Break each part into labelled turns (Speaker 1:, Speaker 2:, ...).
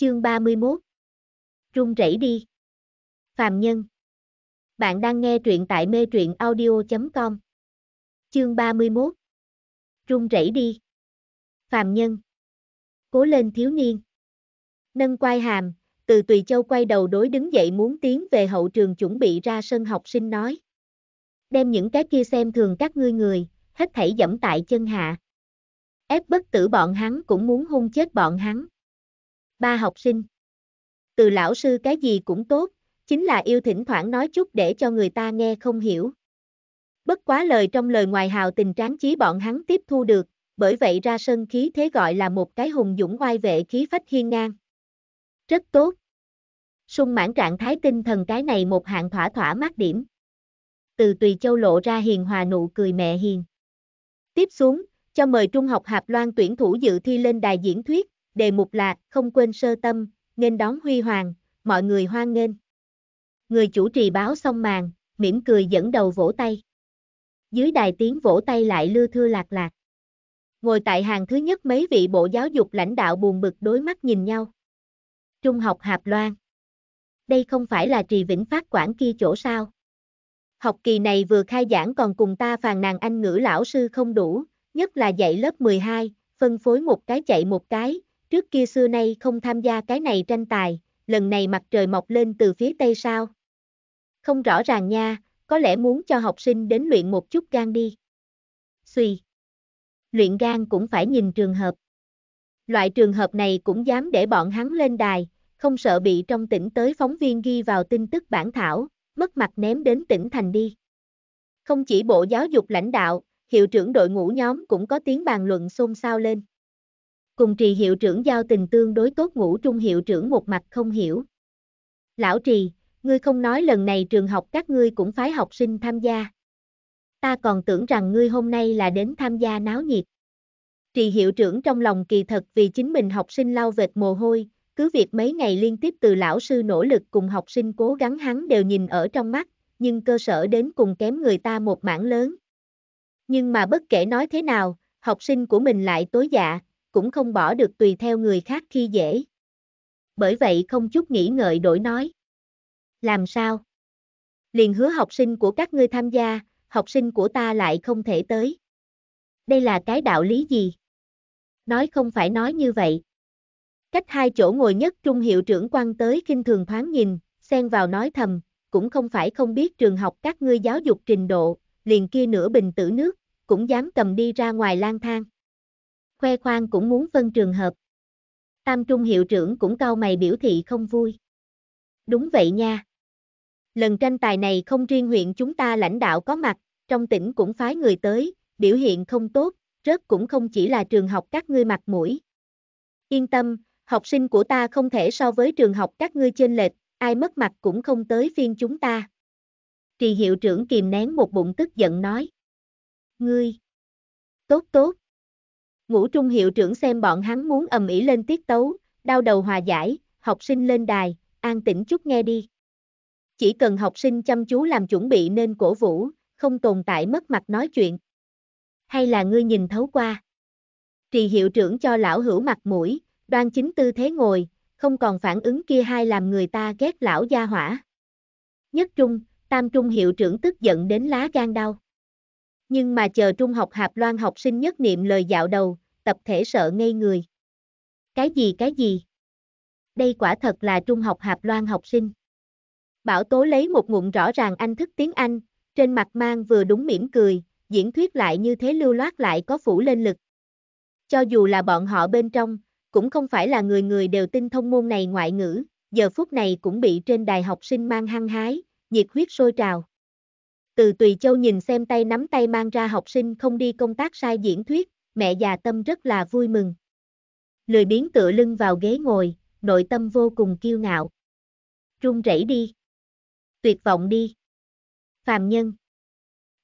Speaker 1: Chương 31 Trung rẩy đi Phạm nhân Bạn đang nghe truyện tại mê truyện audio.com Chương 31 Trung rẩy đi Phạm nhân Cố lên thiếu niên Nâng quai hàm, từ Tùy Châu quay đầu đối đứng dậy muốn tiến về hậu trường chuẩn bị ra sân học sinh nói Đem những cái kia xem thường các ngươi người, hết thảy dẫm tại chân hạ Ép bất tử bọn hắn cũng muốn hung chết bọn hắn ba học sinh. Từ lão sư cái gì cũng tốt, chính là yêu thỉnh thoảng nói chút để cho người ta nghe không hiểu. Bất quá lời trong lời ngoài hào tình tráng trí bọn hắn tiếp thu được, bởi vậy ra sân khí thế gọi là một cái hùng dũng oai vệ khí phách hiên ngang. Rất tốt. Sung mãn trạng thái tinh thần cái này một hạng thỏa thỏa mát điểm. Từ Tùy Châu lộ ra hiền hòa nụ cười mẹ hiền. Tiếp xuống, cho mời Trung học Hạp Loan tuyển thủ dự thi lên đài diễn thuyết, đề mục là không quên sơ tâm, nên đón huy hoàng, mọi người hoan nghênh. Người chủ trì báo xong màn, mỉm cười dẫn đầu vỗ tay. Dưới đài tiếng vỗ tay lại lưa thưa lạc lạc. Ngồi tại hàng thứ nhất mấy vị bộ giáo dục lãnh đạo buồn bực đối mắt nhìn nhau. Trung học Hạp Loan. Đây không phải là trì vĩnh phát quản kia chỗ sao. Học kỳ này vừa khai giảng còn cùng ta phàn nàn anh ngữ lão sư không đủ, nhất là dạy lớp 12, phân phối một cái chạy một cái, trước kia xưa nay không tham gia cái này tranh tài, lần này mặt trời mọc lên từ phía tây sao? Không rõ ràng nha, có lẽ muốn cho học sinh đến luyện một chút gan đi. Xùy. Luyện gan cũng phải nhìn trường hợp. Loại trường hợp này cũng dám để bọn hắn lên đài, không sợ bị trong tỉnh tới phóng viên ghi vào tin tức bản thảo, mất mặt ném đến tỉnh thành đi. Không chỉ bộ giáo dục lãnh đạo, hiệu trưởng đội ngũ nhóm cũng có tiếng bàn luận xôn xao lên. Cùng trì hiệu trưởng giao tình tương đối tốt ngũ trung hiệu trưởng một mặt không hiểu. Lão trì, ngươi không nói lần này trường học các ngươi cũng phái học sinh tham gia. Ta còn tưởng rằng ngươi hôm nay là đến tham gia náo nhiệt. Trì hiệu trưởng trong lòng kỳ thật vì chính mình học sinh lau vệt mồ hôi, cứ việc mấy ngày liên tiếp từ lão sư nỗ lực cùng học sinh cố gắng hắn đều nhìn ở trong mắt, nhưng cơ sở đến cùng kém người ta một mảng lớn. Nhưng mà bất kể nói thế nào, học sinh của mình lại tối dạ, cũng không bỏ được tùy theo người khác khi dễ. Bởi vậy không chút nghĩ ngợi đổi nói. Làm sao? Liền hứa học sinh của các ngươi tham gia, học sinh của ta lại không thể tới. Đây là cái đạo lý gì? Nói không phải nói như vậy. Cách hai chỗ ngồi nhất trung hiệu trưởng quan tới kinh thường thoáng nhìn, xen vào nói thầm, cũng không phải không biết trường học các ngươi giáo dục trình độ, liền kia nửa bình tử nước, cũng dám cầm đi ra ngoài lang thang khoe khoang cũng muốn phân trường hợp. Tam Trung hiệu trưởng cũng cau mày biểu thị không vui. Đúng vậy nha. Lần tranh tài này không riêng huyện chúng ta lãnh đạo có mặt, trong tỉnh cũng phái người tới, biểu hiện không tốt, rớt cũng không chỉ là trường học các ngươi mặt mũi. Yên tâm, học sinh của ta không thể so với trường học các ngươi trên lệch, ai mất mặt cũng không tới phiên chúng ta. Trì hiệu trưởng kìm nén một bụng tức giận nói. Ngươi! Tốt tốt! Ngũ Trung hiệu trưởng xem bọn hắn muốn ầm ĩ lên tiết tấu, đau đầu hòa giải, học sinh lên đài, an tĩnh chút nghe đi. Chỉ cần học sinh chăm chú làm chuẩn bị nên cổ vũ, không tồn tại mất mặt nói chuyện. Hay là ngươi nhìn thấu qua. Trì hiệu trưởng cho lão hữu mặt mũi, đoan chính tư thế ngồi, không còn phản ứng kia hai làm người ta ghét lão gia hỏa. Nhất trung, tam trung hiệu trưởng tức giận đến lá gan đau nhưng mà chờ trung học Hạp Loan học sinh nhất niệm lời dạo đầu, tập thể sợ ngây người. Cái gì cái gì? Đây quả thật là trung học Hạp Loan học sinh. Bảo Tố lấy một ngụm rõ ràng anh thức tiếng Anh, trên mặt mang vừa đúng mỉm cười, diễn thuyết lại như thế lưu loát lại có phủ lên lực. Cho dù là bọn họ bên trong, cũng không phải là người người đều tin thông môn này ngoại ngữ, giờ phút này cũng bị trên đài học sinh mang hăng hái, nhiệt huyết sôi trào. Từ Tùy Châu nhìn xem tay nắm tay mang ra học sinh không đi công tác sai diễn thuyết, mẹ già tâm rất là vui mừng. Lười biến tựa lưng vào ghế ngồi, nội tâm vô cùng kiêu ngạo. Trung rẩy đi. Tuyệt vọng đi. Phàm nhân.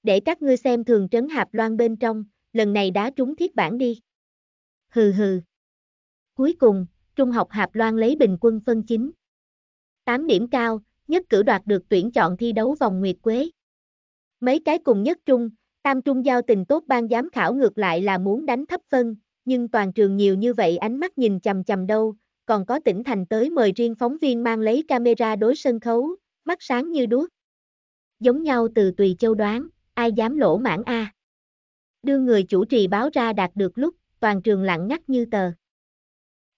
Speaker 1: Để các ngươi xem thường trấn hạp loan bên trong, lần này đá trúng thiết bản đi. Hừ hừ. Cuối cùng, Trung học Hạp Loan lấy bình quân phân chính. 8 điểm cao, nhất cử đoạt được tuyển chọn thi đấu vòng Nguyệt Quế. Mấy cái cùng nhất trung, tam trung giao tình tốt ban giám khảo ngược lại là muốn đánh thấp phân, nhưng toàn trường nhiều như vậy ánh mắt nhìn chầm chầm đâu, còn có tỉnh thành tới mời riêng phóng viên mang lấy camera đối sân khấu, mắt sáng như đuốc. Giống nhau từ tùy châu đoán, ai dám lỗ mãn A. Đưa người chủ trì báo ra đạt được lúc, toàn trường lặng ngắt như tờ.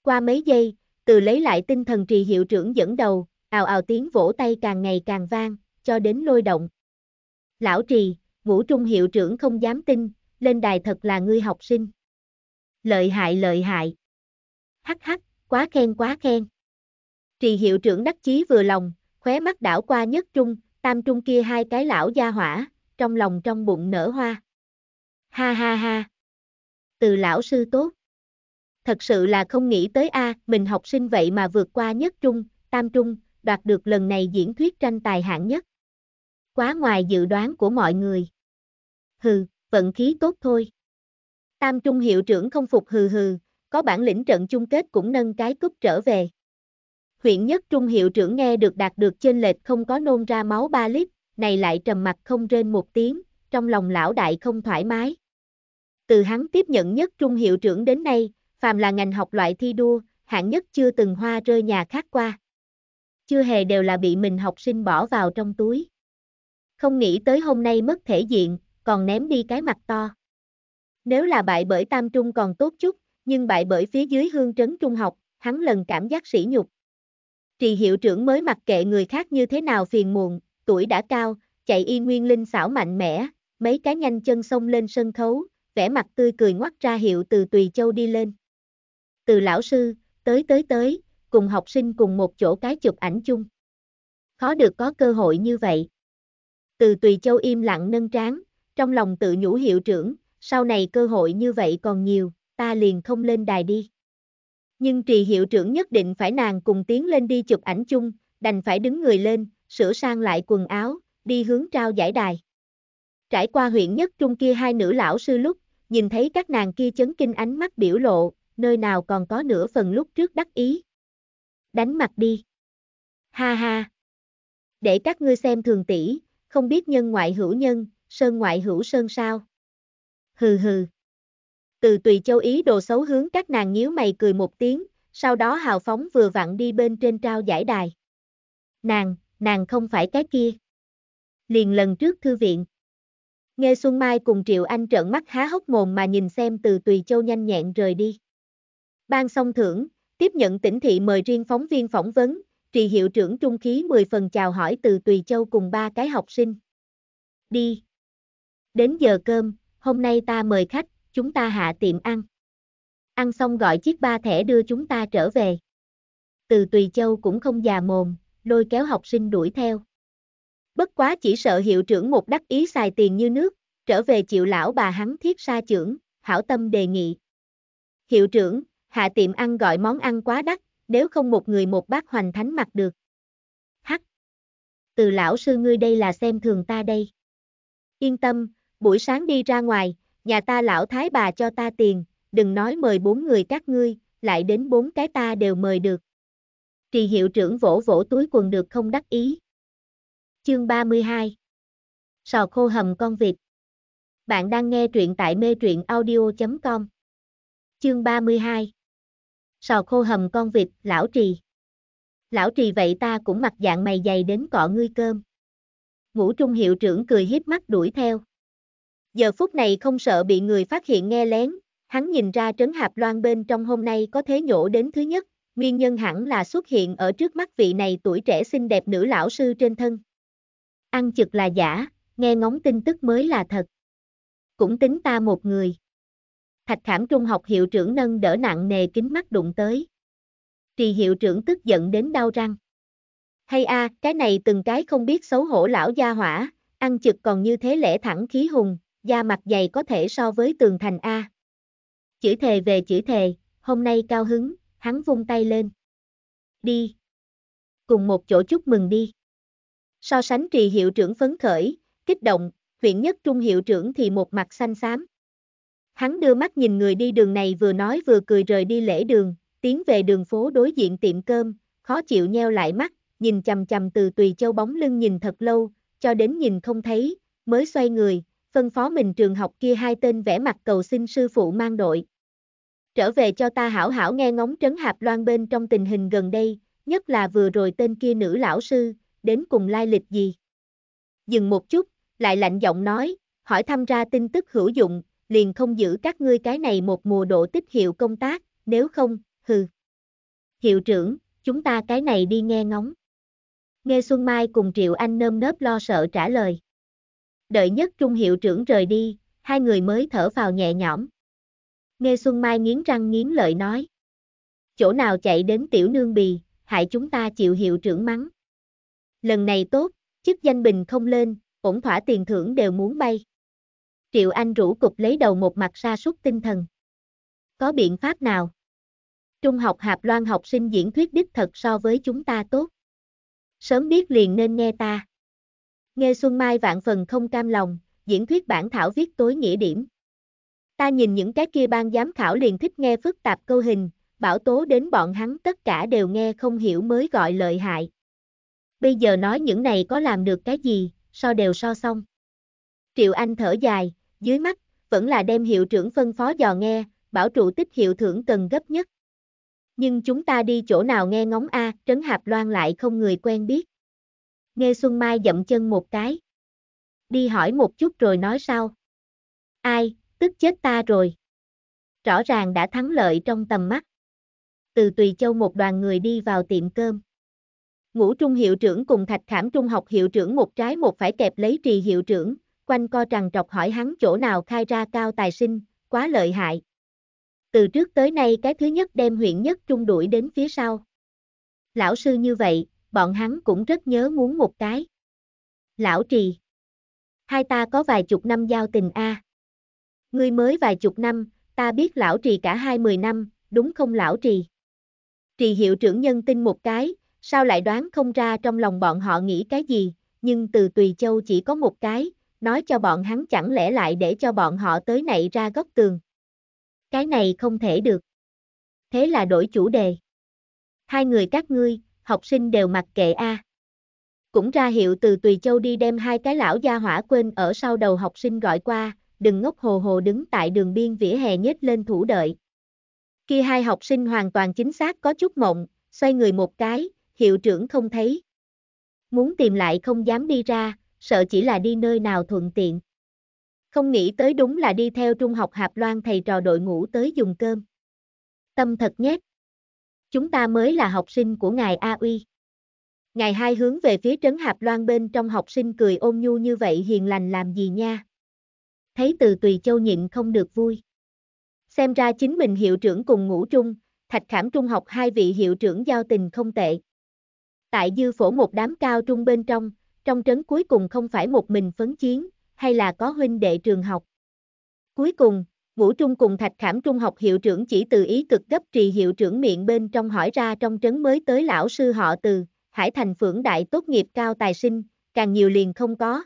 Speaker 1: Qua mấy giây, từ lấy lại tinh thần trì hiệu trưởng dẫn đầu, ào ào tiếng vỗ tay càng ngày càng vang, cho đến lôi động. Lão Trì, Vũ Trung hiệu trưởng không dám tin, lên đài thật là ngươi học sinh. Lợi hại lợi hại. Hắc hắc, quá khen quá khen. Trì hiệu trưởng đắc chí vừa lòng, khóe mắt đảo qua nhất trung, tam trung kia hai cái lão gia hỏa, trong lòng trong bụng nở hoa. Ha ha ha. Từ lão sư tốt. Thật sự là không nghĩ tới a, mình học sinh vậy mà vượt qua nhất trung, tam trung, đoạt được lần này diễn thuyết tranh tài hạng nhất quá ngoài dự đoán của mọi người. Hừ, vận khí tốt thôi. Tam Trung hiệu trưởng không phục hừ hừ, có bản lĩnh trận chung kết cũng nâng cái cúp trở về. Huyện nhất Trung hiệu trưởng nghe được đạt được trên lệch không có nôn ra máu 3 lít, này lại trầm mặt không rên một tiếng, trong lòng lão đại không thoải mái. Từ hắn tiếp nhận nhất Trung hiệu trưởng đến nay, phàm là ngành học loại thi đua, hạng nhất chưa từng hoa rơi nhà khác qua. Chưa hề đều là bị mình học sinh bỏ vào trong túi không nghĩ tới hôm nay mất thể diện, còn ném đi cái mặt to. Nếu là bại bởi Tam Trung còn tốt chút, nhưng bại bởi phía dưới hương trấn trung học, hắn lần cảm giác sỉ nhục. Trì hiệu trưởng mới mặc kệ người khác như thế nào phiền muộn, tuổi đã cao, chạy y nguyên linh xảo mạnh mẽ, mấy cái nhanh chân xông lên sân khấu, vẻ mặt tươi cười ngoắt ra hiệu từ Tùy Châu đi lên. Từ lão sư, tới tới tới, cùng học sinh cùng một chỗ cái chụp ảnh chung. Khó được có cơ hội như vậy. Từ Tùy Châu im lặng nâng trán, trong lòng tự nhủ hiệu trưởng, sau này cơ hội như vậy còn nhiều, ta liền không lên đài đi. Nhưng trì hiệu trưởng nhất định phải nàng cùng tiến lên đi chụp ảnh chung, đành phải đứng người lên, sửa sang lại quần áo, đi hướng trao giải đài. Trải qua huyện nhất trung kia hai nữ lão sư lúc, nhìn thấy các nàng kia chấn kinh ánh mắt biểu lộ, nơi nào còn có nửa phần lúc trước đắc ý. Đánh mặt đi. Ha ha. Để các ngươi xem thường tỷ, không biết nhân ngoại hữu nhân, sơn ngoại hữu sơn sao. Hừ hừ. Từ tùy châu ý đồ xấu hướng các nàng nhíu mày cười một tiếng, sau đó hào phóng vừa vặn đi bên trên trao giải đài. Nàng, nàng không phải cái kia. Liền lần trước thư viện. Nghe Xuân Mai cùng Triệu Anh trợn mắt há hốc mồm mà nhìn xem từ Tùy Châu nhanh nhẹn rời đi. Ban xong thưởng, tiếp nhận tỉnh thị mời riêng phóng viên phỏng vấn, trì hiệu trưởng trung khí 10 phần chào hỏi từ Tùy Châu cùng ba cái học sinh. Đi. Đến giờ cơm, hôm nay ta mời khách, chúng ta hạ tiệm ăn. Ăn xong gọi chiếc ba thẻ đưa chúng ta trở về. Từ Tùy Châu cũng không già mồm, lôi kéo học sinh đuổi theo. Bất quá chỉ sợ hiệu trưởng một đắc ý xài tiền như nước, trở về chịu lão bà hắn thiết sa trưởng, hảo tâm đề nghị. Hiệu trưởng, hạ tiệm ăn gọi món ăn quá đắt, nếu không một người một bác hoành thánh mặt được. Hắc! Từ lão sư ngươi đây là xem thường ta đây. Yên tâm, buổi sáng đi ra ngoài, nhà ta lão thái bà cho ta tiền, đừng nói mời bốn người các ngươi, lại đến bốn cái ta đều mời được. Trì hiệu trưởng vỗ vỗ túi quần được không đắc ý. Chương 32 Sò khô hầm con vịt Bạn đang nghe truyện tại mê truyện audio.com Chương 32 sò khô hầm con vịt, lão trì. Lão trì vậy ta cũng mặc dạng mày dày đến cọ ngươi cơm. Ngũ trung hiệu trưởng cười hiếp mắt đuổi theo. Giờ phút này không sợ bị người phát hiện nghe lén, hắn nhìn ra trấn hạp loan bên trong hôm nay có thế nhổ đến thứ nhất, nguyên nhân hẳn là xuất hiện ở trước mắt vị này tuổi trẻ xinh đẹp nữ lão sư trên thân. Ăn chực là giả, nghe ngóng tin tức mới là thật. Cũng tính ta một người. Thạch Khảm Trung học hiệu trưởng nâng đỡ nặng nề kính mắt đụng tới. Trì hiệu trưởng tức giận đến đau răng. Hay a, à, cái này từng cái không biết xấu hổ lão gia hỏa, ăn chực còn như thế lẽ thẳng khí hùng, da mặt dày có thể so với tường thành a. Chữ thề về chữ thề, hôm nay cao hứng, hắn vung tay lên. Đi. Cùng một chỗ chúc mừng đi. So sánh trì hiệu trưởng phấn khởi, kích động, huyện nhất trung hiệu trưởng thì một mặt xanh xám. Hắn đưa mắt nhìn người đi đường này vừa nói vừa cười rời đi lễ đường, tiến về đường phố đối diện tiệm cơm, khó chịu nheo lại mắt, nhìn chầm chầm từ tùy châu bóng lưng nhìn thật lâu, cho đến nhìn không thấy, mới xoay người, phân phó mình trường học kia hai tên vẽ mặt cầu xin sư phụ mang đội. Trở về cho ta hảo hảo nghe ngóng trấn hạp loan bên trong tình hình gần đây, nhất là vừa rồi tên kia nữ lão sư, đến cùng lai lịch gì. Dừng một chút, lại lạnh giọng nói, hỏi thăm ra tin tức hữu dụng, liền không giữ các ngươi cái này một mùa độ tích hiệu công tác, nếu không, hừ. Hiệu trưởng, chúng ta cái này đi nghe ngóng. Nghe Xuân Mai cùng Triệu Anh nơm nớp lo sợ trả lời. Đợi nhất trung hiệu trưởng rời đi, hai người mới thở vào nhẹ nhõm. Nghe Xuân Mai nghiến răng nghiến lợi nói. Chỗ nào chạy đến tiểu nương bì, hại chúng ta chịu hiệu trưởng mắng. Lần này tốt, chức danh bình không lên, ổn thỏa tiền thưởng đều muốn bay. Triệu Anh rũ cục lấy đầu một mặt sa sút tinh thần. Có biện pháp nào? Trung học Hạp Loan học sinh diễn thuyết đích thật so với chúng ta tốt. Sớm biết liền nên nghe ta. Nghe Xuân Mai vạn phần không cam lòng, diễn thuyết bản thảo viết tối nghĩa điểm. Ta nhìn những cái kia ban giám khảo liền thích nghe phức tạp câu hình, bảo tố đến bọn hắn tất cả đều nghe không hiểu mới gọi lợi hại. Bây giờ nói những này có làm được cái gì, so đều so xong. Triệu Anh thở dài, dưới mắt, vẫn là đem hiệu trưởng phân phó dò nghe, bảo trụ tích hiệu thưởng cần gấp nhất. Nhưng chúng ta đi chỗ nào nghe ngóng a, Trấn Hạp Loan lại không người quen biết. Nghe Xuân Mai dậm chân một cái. Đi hỏi một chút rồi nói sau. Ai, tức chết ta rồi. Rõ ràng đã thắng lợi trong tầm mắt. Từ Tùy Châu một đoàn người đi vào tiệm cơm. Ngũ Trung hiệu trưởng cùng Thạch Khảm Trung học hiệu trưởng một trái một phải kẹp lấy trì hiệu trưởng, quanh co trằn trọc hỏi hắn chỗ nào khai ra cao tài sinh, quá lợi hại. Từ trước tới nay cái thứ nhất đem huyện nhất trung đuổi đến phía sau. Lão sư như vậy, bọn hắn cũng rất nhớ muốn một cái. Lão trì. Hai ta có vài chục năm giao tình a. Ngươi mới vài chục năm, ta biết lão trì cả hai mười năm, đúng không lão trì? Trì hiệu trưởng nhân tin một cái, sao lại đoán không ra trong lòng bọn họ nghĩ cái gì, nhưng từ Tùy Châu chỉ có một cái, nói cho bọn hắn chẳng lẽ lại để cho bọn họ tới này ra góc tường. Cái này không thể được. Thế là đổi chủ đề. Hai người các ngươi, học sinh đều mặc kệ a. Cũng ra hiệu từ Tùy Châu đi đem hai cái lão gia hỏa quên ở sau đầu học sinh gọi qua, đừng ngốc hồ hồ đứng tại đường biên vỉa hè nhếch lên thủ đợi. Khi hai học sinh hoàn toàn chính xác có chút mộng, xoay người một cái, hiệu trưởng không thấy. Muốn tìm lại không dám đi ra, sợ chỉ là đi nơi nào thuận tiện. Không nghĩ tới đúng là đi theo trung học Hạp Loan thầy trò đội ngũ tới dùng cơm. Tâm thật nhét. Chúng ta mới là học sinh của ngài A Uy. Ngài hai hướng về phía trấn Hạp Loan bên trong học sinh cười ôm nhu như vậy hiền lành làm gì nha. Thấy từ tùy châu nhịn không được vui. Xem ra chính mình hiệu trưởng cùng ngũ trung, thạch khảm trung học hai vị hiệu trưởng giao tình không tệ. Tại dư phổ một đám cao trung bên trong, trong trấn cuối cùng không phải một mình phấn chiến, hay là có huynh đệ trường học. Cuối cùng, Vũ Trung cùng Thạch Khảm Trung học hiệu trưởng chỉ từ ý cực gấp trì hiệu trưởng miệng bên trong hỏi ra trong trấn mới tới lão sư họ từ, Hải Thành Phưởng Đại tốt nghiệp cao tài sinh, càng nhiều liền không có.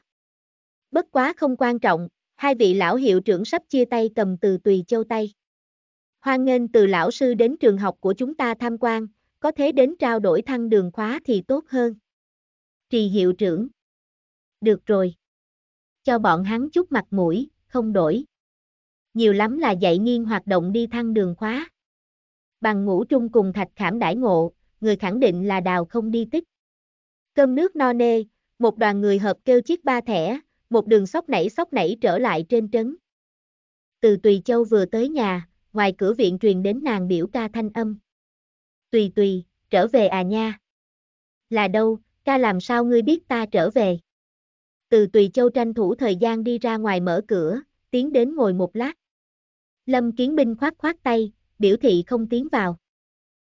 Speaker 1: Bất quá không quan trọng, hai vị lão hiệu trưởng sắp chia tay cầm từ tùy châu tay. Hoan nghênh từ lão sư đến trường học của chúng ta tham quan, có thế đến trao đổi thăng đường khóa thì tốt hơn. Trì hiệu trưởng. Được rồi. Cho bọn hắn chút mặt mũi, không đổi. Nhiều lắm là dạy nghiêng hoạt động đi thăng đường khóa. Bằng ngũ trung cùng thạch khảm đãi ngộ, người khẳng định là đào không đi tích. Cơm nước no nê, một đoàn người hợp kêu chiếc ba thẻ, một đường sóc nảy sóc nảy trở lại trên trấn. Từ Tùy Châu vừa tới nhà, ngoài cửa viện truyền đến nàng biểu ca thanh âm. Tùy Tùy, trở về à nha. Là đâu, ca làm sao ngươi biết ta trở về. Từ Tùy Châu tranh thủ thời gian đi ra ngoài mở cửa, tiến đến ngồi một lát. Lâm Kiến Binh khoát khoát tay, biểu thị không tiến vào.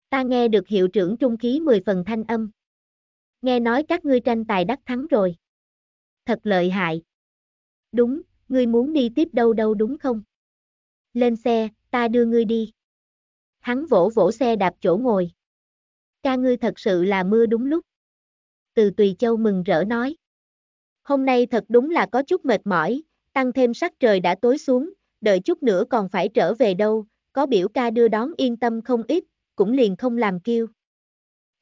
Speaker 1: Ta nghe được hiệu trưởng trung khí 10 phần thanh âm. Nghe nói các ngươi tranh tài đắc thắng rồi. Thật lợi hại. Đúng, ngươi muốn đi tiếp đâu đâu đúng không? Lên xe, ta đưa ngươi đi. Hắn vỗ vỗ xe đạp chỗ ngồi. Ca ngươi thật sự là mưa đúng lúc từ Tùy Châu mừng rỡ nói. Hôm nay thật đúng là có chút mệt mỏi, tăng thêm sắc trời đã tối xuống, đợi chút nữa còn phải trở về đâu, có biểu ca đưa đón yên tâm không ít, cũng liền không làm kêu.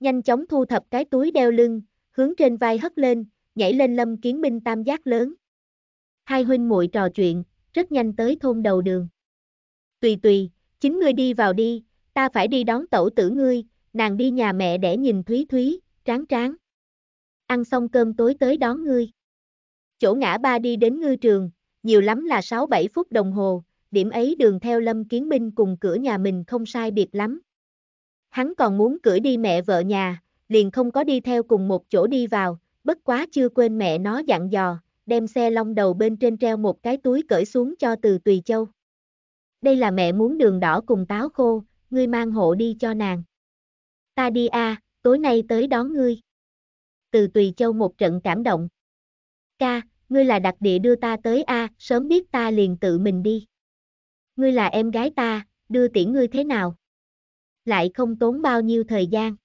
Speaker 1: Nhanh chóng thu thập cái túi đeo lưng, hướng trên vai hất lên, nhảy lên lâm kiến minh tam giác lớn. Hai huynh muội trò chuyện, rất nhanh tới thôn đầu đường. Tùy tùy, chính ngươi đi vào đi, ta phải đi đón tẩu tử ngươi, nàng đi nhà mẹ để nhìn Thúy Thúy, tráng tráng ăn xong cơm tối tới đón ngươi. Chỗ ngã ba đi đến ngư trường, nhiều lắm là 6-7 phút đồng hồ, điểm ấy đường theo Lâm Kiến Binh cùng cửa nhà mình không sai biệt lắm. Hắn còn muốn cưỡi đi mẹ vợ nhà, liền không có đi theo cùng một chỗ đi vào, bất quá chưa quên mẹ nó dặn dò, đem xe long đầu bên trên treo một cái túi cởi xuống cho từ Tùy Châu. Đây là mẹ muốn đường đỏ cùng táo khô, ngươi mang hộ đi cho nàng. Ta đi a, à, tối nay tới đón ngươi từ Tùy Châu một trận cảm động. Ca, ngươi là đặc địa đưa ta tới A, sớm biết ta liền tự mình đi. Ngươi là em gái ta, đưa tiễn ngươi thế nào? Lại không tốn bao nhiêu thời gian.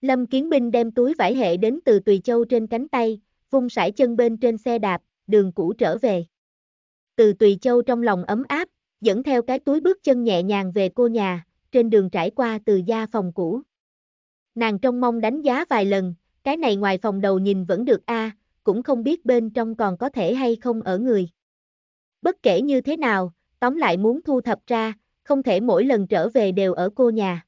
Speaker 1: Lâm Kiến Binh đem túi vải hệ đến từ Tùy Châu trên cánh tay, vung sải chân bên trên xe đạp, đường cũ trở về. Từ Tùy Châu trong lòng ấm áp, dẫn theo cái túi bước chân nhẹ nhàng về cô nhà, trên đường trải qua từ gia phòng cũ. Nàng trong mong đánh giá vài lần, cái này ngoài phòng đầu nhìn vẫn được a, à, cũng không biết bên trong còn có thể hay không ở người. Bất kể như thế nào, tóm lại muốn thu thập ra, không thể mỗi lần trở về đều ở cô nhà.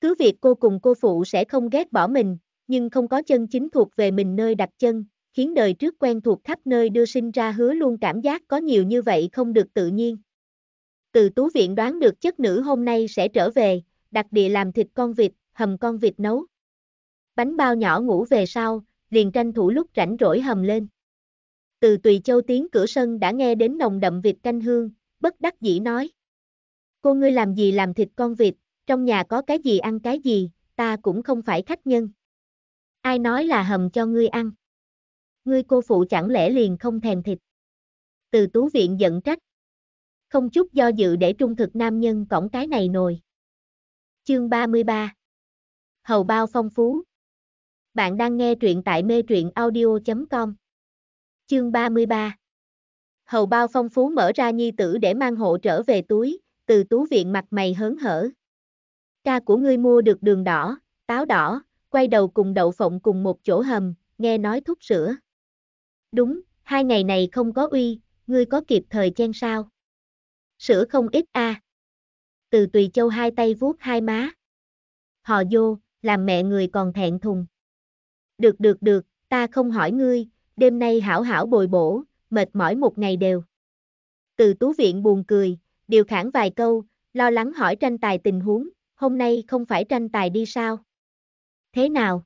Speaker 1: Cứ việc cô cùng cô phụ sẽ không ghét bỏ mình, nhưng không có chân chính thuộc về mình nơi đặt chân, khiến đời trước quen thuộc khắp nơi đưa sinh ra hứa luôn cảm giác có nhiều như vậy không được tự nhiên. Từ tú viện đoán được chất nữ hôm nay sẽ trở về, đặc địa làm thịt con vịt, hầm con vịt nấu bánh bao nhỏ ngủ về sau, liền tranh thủ lúc rảnh rỗi hầm lên. Từ Tùy Châu tiếng cửa sân đã nghe đến nồng đậm vịt canh hương, bất đắc dĩ nói. Cô ngươi làm gì làm thịt con vịt, trong nhà có cái gì ăn cái gì, ta cũng không phải khách nhân. Ai nói là hầm cho ngươi ăn? Ngươi cô phụ chẳng lẽ liền không thèm thịt? Từ tú viện giận trách. Không chút do dự để trung thực nam nhân cõng cái này nồi. Chương 33 Hầu bao phong phú, bạn đang nghe truyện tại mê truyện audio.com. Chương 33 Hầu bao phong phú mở ra nhi tử để mang hộ trở về túi, từ tú viện mặt mày hớn hở. Ca của ngươi mua được đường đỏ, táo đỏ, quay đầu cùng đậu phộng cùng một chỗ hầm, nghe nói thuốc sữa. Đúng, hai ngày này không có uy, ngươi có kịp thời chen sao? Sữa không ít a. À. Từ tùy châu hai tay vuốt hai má. Họ vô, làm mẹ người còn thẹn thùng. Được được được, ta không hỏi ngươi, đêm nay hảo hảo bồi bổ, mệt mỏi một ngày đều. Từ tú viện buồn cười, điều khản vài câu, lo lắng hỏi tranh tài tình huống, hôm nay không phải tranh tài đi sao? Thế nào?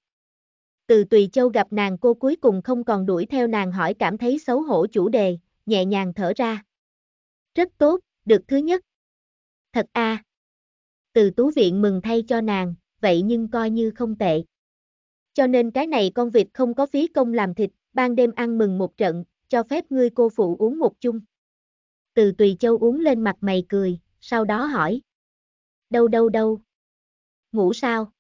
Speaker 1: Từ Tùy Châu gặp nàng cô cuối cùng không còn đuổi theo nàng hỏi cảm thấy xấu hổ chủ đề, nhẹ nhàng thở ra. Rất tốt, được thứ nhất. Thật a. À. Từ Tú Viện mừng thay cho nàng, vậy nhưng coi như không tệ. Cho nên cái này con vịt không có phí công làm thịt, ban đêm ăn mừng một trận, cho phép ngươi cô phụ uống một chung. Từ Tùy Châu uống lên mặt mày cười, sau đó hỏi. Đâu đâu đâu? Ngủ sao?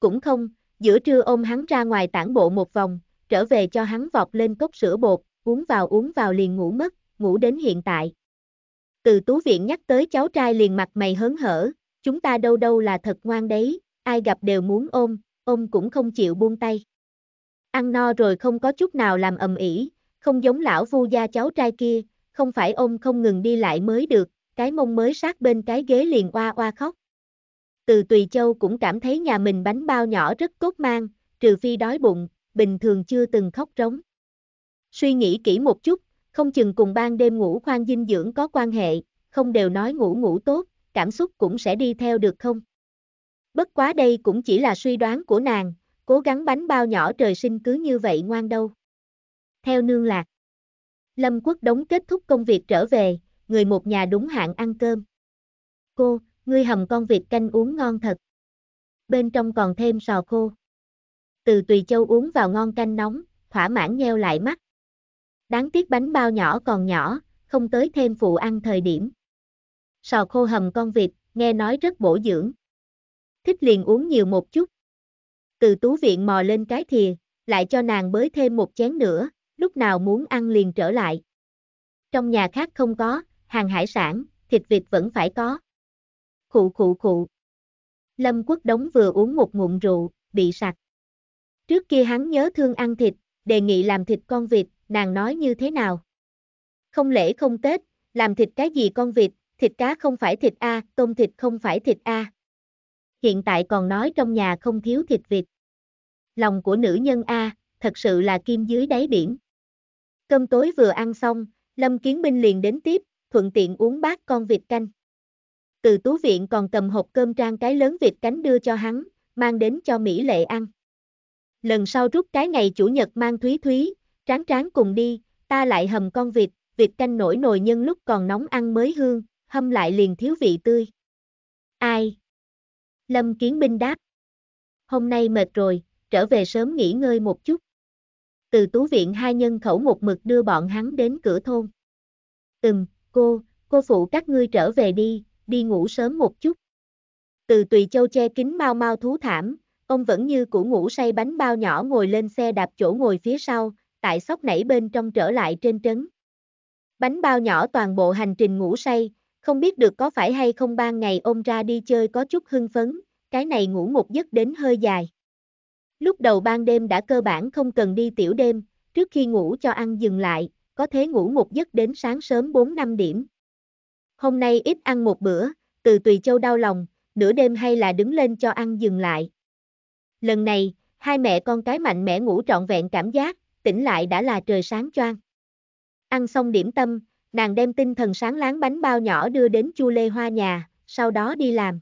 Speaker 1: Cũng không, giữa trưa ôm hắn ra ngoài tản bộ một vòng, trở về cho hắn vọt lên cốc sữa bột, uống vào uống vào liền ngủ mất, ngủ đến hiện tại. Từ tú viện nhắc tới cháu trai liền mặt mày hớn hở, chúng ta đâu đâu là thật ngoan đấy, ai gặp đều muốn ôm, ông cũng không chịu buông tay. Ăn no rồi không có chút nào làm ầm ĩ, không giống lão vu gia cháu trai kia, không phải ông không ngừng đi lại mới được, cái mông mới sát bên cái ghế liền oa oa khóc. Từ Tùy Châu cũng cảm thấy nhà mình bánh bao nhỏ rất cốt mang, trừ phi đói bụng, bình thường chưa từng khóc rống. Suy nghĩ kỹ một chút, không chừng cùng ban đêm ngủ khoan dinh dưỡng có quan hệ, không đều nói ngủ ngủ tốt, cảm xúc cũng sẽ đi theo được không? Bất quá đây cũng chỉ là suy đoán của nàng, cố gắng bánh bao nhỏ trời sinh cứ như vậy ngoan đâu. Theo nương lạc, Lâm Quốc Đống kết thúc công việc trở về, người một nhà đúng hạn ăn cơm. Cô, ngươi hầm con vịt canh uống ngon thật. Bên trong còn thêm sò khô. Từ Tùy Châu uống vào ngon canh nóng, thỏa mãn nheo lại mắt. Đáng tiếc bánh bao nhỏ còn nhỏ, không tới thêm phụ ăn thời điểm. Sò khô hầm con vịt, nghe nói rất bổ dưỡng thích liền uống nhiều một chút. Từ tú viện mò lên cái thìa, lại cho nàng bới thêm một chén nữa, lúc nào muốn ăn liền trở lại. Trong nhà khác không có, hàng hải sản, thịt vịt vẫn phải có. Khụ khụ khụ. Lâm Quốc Đống vừa uống một ngụm rượu, bị sặc. Trước kia hắn nhớ thương ăn thịt, đề nghị làm thịt con vịt, nàng nói như thế nào? Không lễ không Tết, làm thịt cái gì con vịt, thịt cá không phải thịt A, tôm thịt không phải thịt A hiện tại còn nói trong nhà không thiếu thịt vịt. Lòng của nữ nhân A, thật sự là kim dưới đáy biển. Cơm tối vừa ăn xong, Lâm Kiến Minh liền đến tiếp, thuận tiện uống bát con vịt canh. Từ tú viện còn cầm hộp cơm trang cái lớn vịt cánh đưa cho hắn, mang đến cho Mỹ Lệ ăn. Lần sau rút cái ngày chủ nhật mang Thúy Thúy, tráng tráng cùng đi, ta lại hầm con vịt, vịt canh nổi nồi nhân lúc còn nóng ăn mới hương, hâm lại liền thiếu vị tươi. Ai, Lâm Kiến Binh đáp. Hôm nay mệt rồi, trở về sớm nghỉ ngơi một chút. Từ tú viện hai nhân khẩu một mực đưa bọn hắn đến cửa thôn. Ừm, cô, cô phụ các ngươi trở về đi, đi ngủ sớm một chút. Từ Tùy Châu che kính mau mau thú thảm, ông vẫn như cũ ngủ say bánh bao nhỏ ngồi lên xe đạp chỗ ngồi phía sau, tại sóc nảy bên trong trở lại trên trấn. Bánh bao nhỏ toàn bộ hành trình ngủ say, không biết được có phải hay không ban ngày ôm ra đi chơi có chút hưng phấn, cái này ngủ một giấc đến hơi dài. Lúc đầu ban đêm đã cơ bản không cần đi tiểu đêm, trước khi ngủ cho ăn dừng lại, có thể ngủ một giấc đến sáng sớm 4-5 điểm. Hôm nay ít ăn một bữa, từ tùy châu đau lòng, nửa đêm hay là đứng lên cho ăn dừng lại. Lần này, hai mẹ con cái mạnh mẽ ngủ trọn vẹn cảm giác, tỉnh lại đã là trời sáng choang. Ăn xong điểm tâm, Nàng đem tinh thần sáng láng bánh bao nhỏ đưa đến Chu Lê Hoa nhà, sau đó đi làm.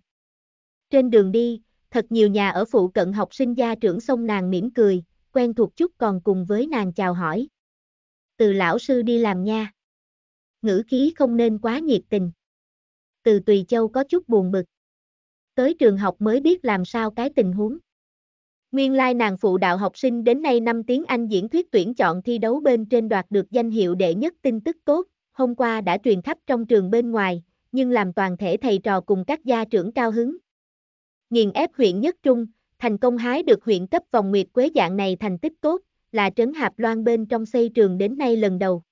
Speaker 1: Trên đường đi, thật nhiều nhà ở phụ cận học sinh gia trưởng sông nàng mỉm cười, quen thuộc chút còn cùng với nàng chào hỏi. Từ lão sư đi làm nha. Ngữ khí không nên quá nhiệt tình. Từ Tùy Châu có chút buồn bực. Tới trường học mới biết làm sao cái tình huống. Nguyên lai nàng phụ đạo học sinh đến nay 5 tiếng Anh diễn thuyết tuyển chọn thi đấu bên trên đoạt được danh hiệu đệ nhất tin tức tốt, hôm qua đã truyền khắp trong trường bên ngoài, nhưng làm toàn thể thầy trò cùng các gia trưởng cao hứng. Nghiền ép huyện Nhất Trung, thành công hái được huyện cấp vòng nguyệt quế dạng này thành tích tốt, là trấn hạp loan bên trong xây trường đến nay lần đầu.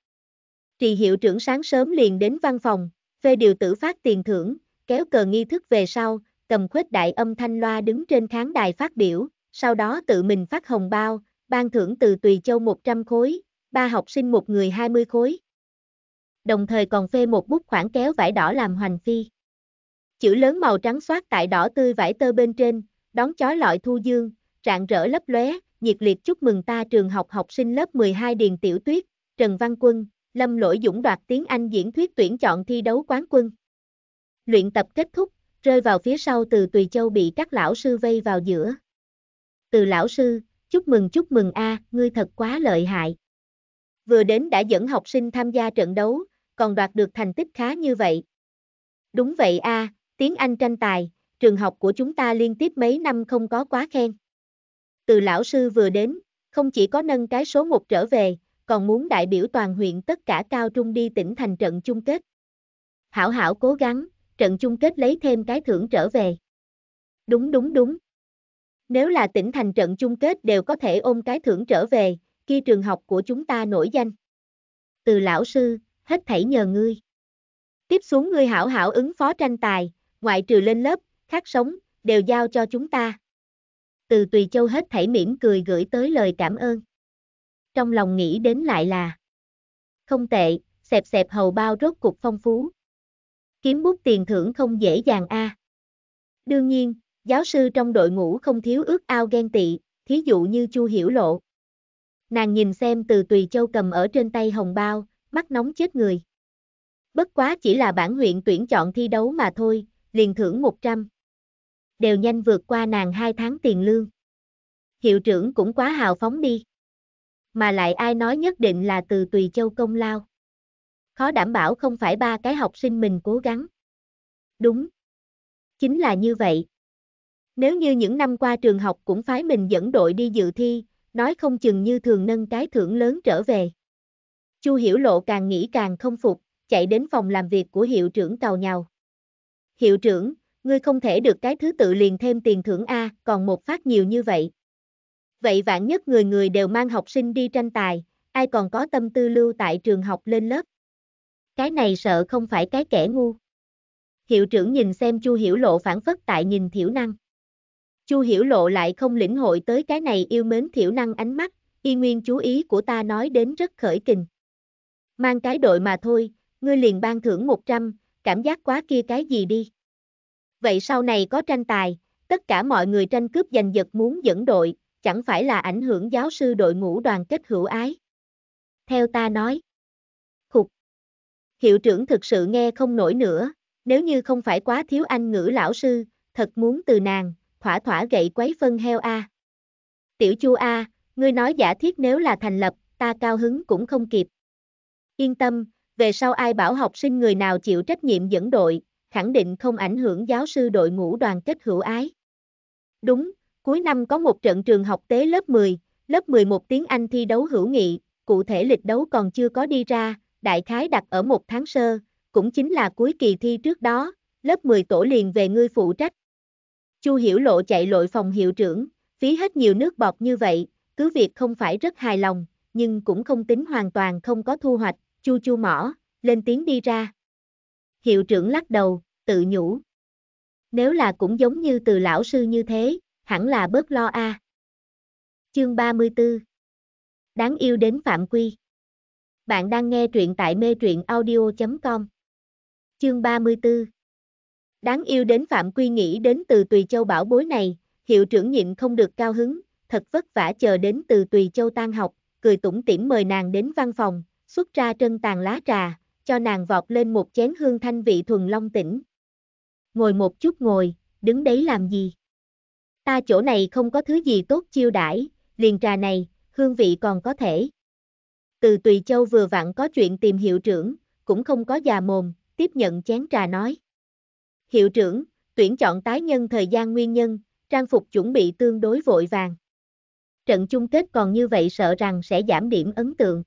Speaker 1: Trì hiệu trưởng sáng sớm liền đến văn phòng, phê điều tử phát tiền thưởng, kéo cờ nghi thức về sau, cầm khuếch đại âm thanh loa đứng trên khán đài phát biểu, sau đó tự mình phát hồng bao, ban thưởng từ Tùy Châu 100 khối, ba học sinh một người 20 khối đồng thời còn phê một bút khoản kéo vải đỏ làm hoành phi. Chữ lớn màu trắng xoát tại đỏ tươi vải tơ bên trên, đón chói lọi thu dương, rạng rỡ lấp lóe, nhiệt liệt chúc mừng ta trường học học sinh lớp 12 Điền Tiểu Tuyết, Trần Văn Quân, Lâm Lỗi Dũng đoạt tiếng Anh diễn thuyết tuyển chọn thi đấu quán quân. Luyện tập kết thúc, rơi vào phía sau từ Tùy Châu bị các lão sư vây vào giữa. Từ lão sư, chúc mừng chúc mừng a, à, ngươi thật quá lợi hại. Vừa đến đã dẫn học sinh tham gia trận đấu, còn đoạt được thành tích khá như vậy. Đúng vậy a, à, tiếng Anh tranh tài, trường học của chúng ta liên tiếp mấy năm không có quá khen. Từ lão sư vừa đến, không chỉ có nâng cái số 1 trở về, còn muốn đại biểu toàn huyện tất cả cao trung đi tỉnh thành trận chung kết. Hảo hảo cố gắng, trận chung kết lấy thêm cái thưởng trở về. Đúng đúng đúng. Nếu là tỉnh thành trận chung kết đều có thể ôm cái thưởng trở về, kia trường học của chúng ta nổi danh. Từ lão sư, hết thảy nhờ ngươi. Tiếp xuống ngươi hảo hảo ứng phó tranh tài, ngoại trừ lên lớp, khác sống, đều giao cho chúng ta. Từ Tùy Châu hết thảy mỉm cười gửi tới lời cảm ơn. Trong lòng nghĩ đến lại là Không tệ, xẹp xẹp hầu bao rốt cục phong phú. Kiếm bút tiền thưởng không dễ dàng a. À. Đương nhiên, giáo sư trong đội ngũ không thiếu ước ao ghen tị, thí dụ như Chu Hiểu Lộ. Nàng nhìn xem từ Tùy Châu cầm ở trên tay hồng bao, bắt nóng chết người. Bất quá chỉ là bản huyện tuyển chọn thi đấu mà thôi, liền thưởng 100. Đều nhanh vượt qua nàng 2 tháng tiền lương. Hiệu trưởng cũng quá hào phóng đi. Mà lại ai nói nhất định là từ Tùy Châu công lao. Khó đảm bảo không phải ba cái học sinh mình cố gắng. Đúng. Chính là như vậy. Nếu như những năm qua trường học cũng phái mình dẫn đội đi dự thi, nói không chừng như thường nâng cái thưởng lớn trở về. Chu Hiểu Lộ càng nghĩ càng không phục, chạy đến phòng làm việc của hiệu trưởng cào nhào. Hiệu trưởng, ngươi không thể được cái thứ tự liền thêm tiền thưởng A, còn một phát nhiều như vậy. Vậy vạn nhất người người đều mang học sinh đi tranh tài, ai còn có tâm tư lưu tại trường học lên lớp. Cái này sợ không phải cái kẻ ngu. Hiệu trưởng nhìn xem Chu Hiểu Lộ phản phất tại nhìn thiểu năng. Chu Hiểu Lộ lại không lĩnh hội tới cái này yêu mến thiểu năng ánh mắt, y nguyên chú ý của ta nói đến rất khởi kình mang cái đội mà thôi, ngươi liền ban thưởng 100, cảm giác quá kia cái gì đi. Vậy sau này có tranh tài, tất cả mọi người tranh cướp giành giật muốn dẫn đội, chẳng phải là ảnh hưởng giáo sư đội ngũ đoàn kết hữu ái. Theo ta nói. Khục. Hiệu trưởng thực sự nghe không nổi nữa, nếu như không phải quá thiếu anh ngữ lão sư, thật muốn từ nàng, thỏa thỏa gậy quấy phân heo A. Tiểu chu A, ngươi nói giả thiết nếu là thành lập, ta cao hứng cũng không kịp. Yên tâm, về sau ai bảo học sinh người nào chịu trách nhiệm dẫn đội, khẳng định không ảnh hưởng giáo sư đội ngũ đoàn kết hữu ái. Đúng, cuối năm có một trận trường học tế lớp 10, lớp 11 tiếng Anh thi đấu hữu nghị, cụ thể lịch đấu còn chưa có đi ra, đại khái đặt ở một tháng sơ, cũng chính là cuối kỳ thi trước đó, lớp 10 tổ liền về ngươi phụ trách. Chu Hiểu Lộ chạy lội phòng hiệu trưởng, phí hết nhiều nước bọt như vậy, cứ việc không phải rất hài lòng, nhưng cũng không tính hoàn toàn không có thu hoạch, chu chu mỏ, lên tiếng đi ra. Hiệu trưởng lắc đầu, tự nhủ. Nếu là cũng giống như từ lão sư như thế, hẳn là bớt lo a. À. Chương 34 Đáng yêu đến phạm quy Bạn đang nghe truyện tại mê truyện audio.com Chương 34 Đáng yêu đến phạm quy nghĩ đến từ Tùy Châu bảo bối này, hiệu trưởng nhịn không được cao hứng, thật vất vả chờ đến từ Tùy Châu tan học, cười tủm tỉm mời nàng đến văn phòng, xuất ra trân tàn lá trà, cho nàng vọt lên một chén hương thanh vị thuần long tỉnh. Ngồi một chút ngồi, đứng đấy làm gì? Ta chỗ này không có thứ gì tốt chiêu đãi, liền trà này, hương vị còn có thể. Từ Tùy Châu vừa vặn có chuyện tìm hiệu trưởng, cũng không có già mồm, tiếp nhận chén trà nói. Hiệu trưởng, tuyển chọn tái nhân thời gian nguyên nhân, trang phục chuẩn bị tương đối vội vàng. Trận chung kết còn như vậy sợ rằng sẽ giảm điểm ấn tượng.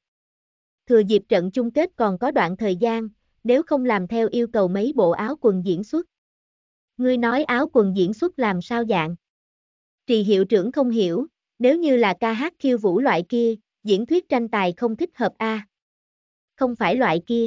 Speaker 1: Thừa dịp trận chung kết còn có đoạn thời gian, nếu không làm theo yêu cầu mấy bộ áo quần diễn xuất. Ngươi nói áo quần diễn xuất làm sao dạng? Trì hiệu trưởng không hiểu, nếu như là ca hát khiêu vũ loại kia, diễn thuyết tranh tài không thích hợp a. À? Không phải loại kia.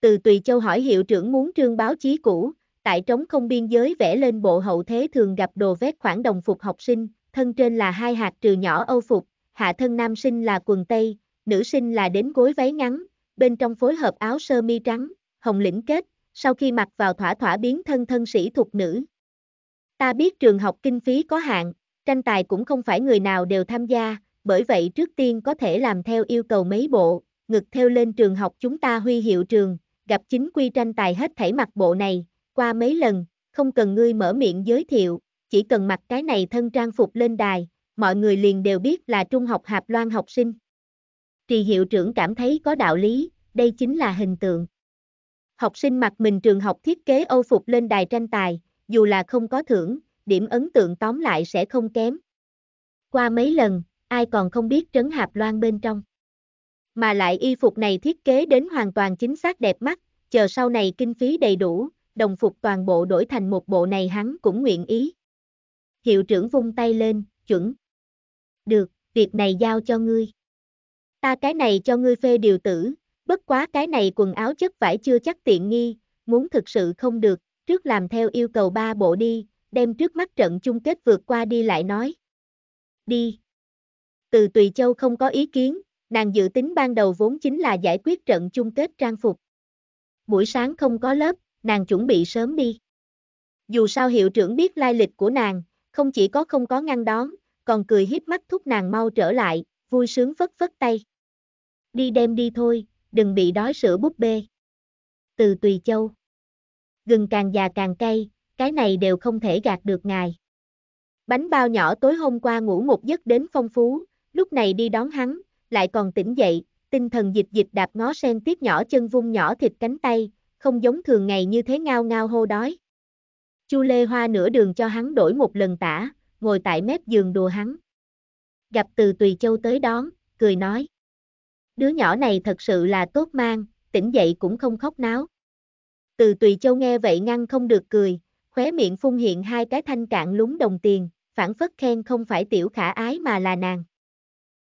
Speaker 1: Từ Tùy Châu hỏi hiệu trưởng muốn trương báo chí cũ, tại trống không biên giới vẽ lên bộ hậu thế thường gặp đồ vét khoảng đồng phục học sinh, thân trên là hai hạt trừ nhỏ âu phục, hạ thân nam sinh là quần tây, nữ sinh là đến gối váy ngắn, bên trong phối hợp áo sơ mi trắng, hồng lĩnh kết, sau khi mặc vào thỏa thỏa biến thân thân sĩ thuộc nữ. Ta biết trường học kinh phí có hạn, tranh tài cũng không phải người nào đều tham gia, bởi vậy trước tiên có thể làm theo yêu cầu mấy bộ, ngực theo lên trường học chúng ta huy hiệu trường, gặp chính quy tranh tài hết thảy mặc bộ này, qua mấy lần, không cần ngươi mở miệng giới thiệu, chỉ cần mặc cái này thân trang phục lên đài, mọi người liền đều biết là trung học Hạp Loan học sinh thì hiệu trưởng cảm thấy có đạo lý, đây chính là hình tượng. Học sinh mặc mình trường học thiết kế ô phục lên đài tranh tài, dù là không có thưởng, điểm ấn tượng tóm lại sẽ không kém. Qua mấy lần, ai còn không biết trấn hạp loan bên trong. Mà lại y phục này thiết kế đến hoàn toàn chính xác đẹp mắt, chờ sau này kinh phí đầy đủ, đồng phục toàn bộ đổi thành một bộ này hắn cũng nguyện ý. Hiệu trưởng vung tay lên, chuẩn. Được, việc này giao cho ngươi. Ta cái này cho ngươi phê điều tử, bất quá cái này quần áo chất vải chưa chắc tiện nghi, muốn thực sự không được, trước làm theo yêu cầu ba bộ đi, đem trước mắt trận chung kết vượt qua đi lại nói. Đi. Từ Tùy Châu không có ý kiến, nàng dự tính ban đầu vốn chính là giải quyết trận chung kết trang phục. Buổi sáng không có lớp, nàng chuẩn bị sớm đi. Dù sao hiệu trưởng biết lai lịch của nàng, không chỉ có không có ngăn đón, còn cười híp mắt thúc nàng mau trở lại, vui sướng phất phất tay đi đem đi thôi, đừng bị đói sữa búp bê. Từ Tùy Châu Gừng càng già càng cay, cái này đều không thể gạt được ngài. Bánh bao nhỏ tối hôm qua ngủ một giấc đến phong phú, lúc này đi đón hắn, lại còn tỉnh dậy, tinh thần dịch dịch đạp ngó sen tiết nhỏ chân vung nhỏ thịt cánh tay, không giống thường ngày như thế ngao ngao hô đói. Chu Lê Hoa nửa đường cho hắn đổi một lần tả, ngồi tại mép giường đùa hắn. Gặp từ Tùy Châu tới đón, cười nói. Đứa nhỏ này thật sự là tốt mang, tỉnh dậy cũng không khóc náo. Từ Tùy Châu nghe vậy ngăn không được cười, khóe miệng phun hiện hai cái thanh cạn lúng đồng tiền, phản phất khen không phải tiểu khả ái mà là nàng.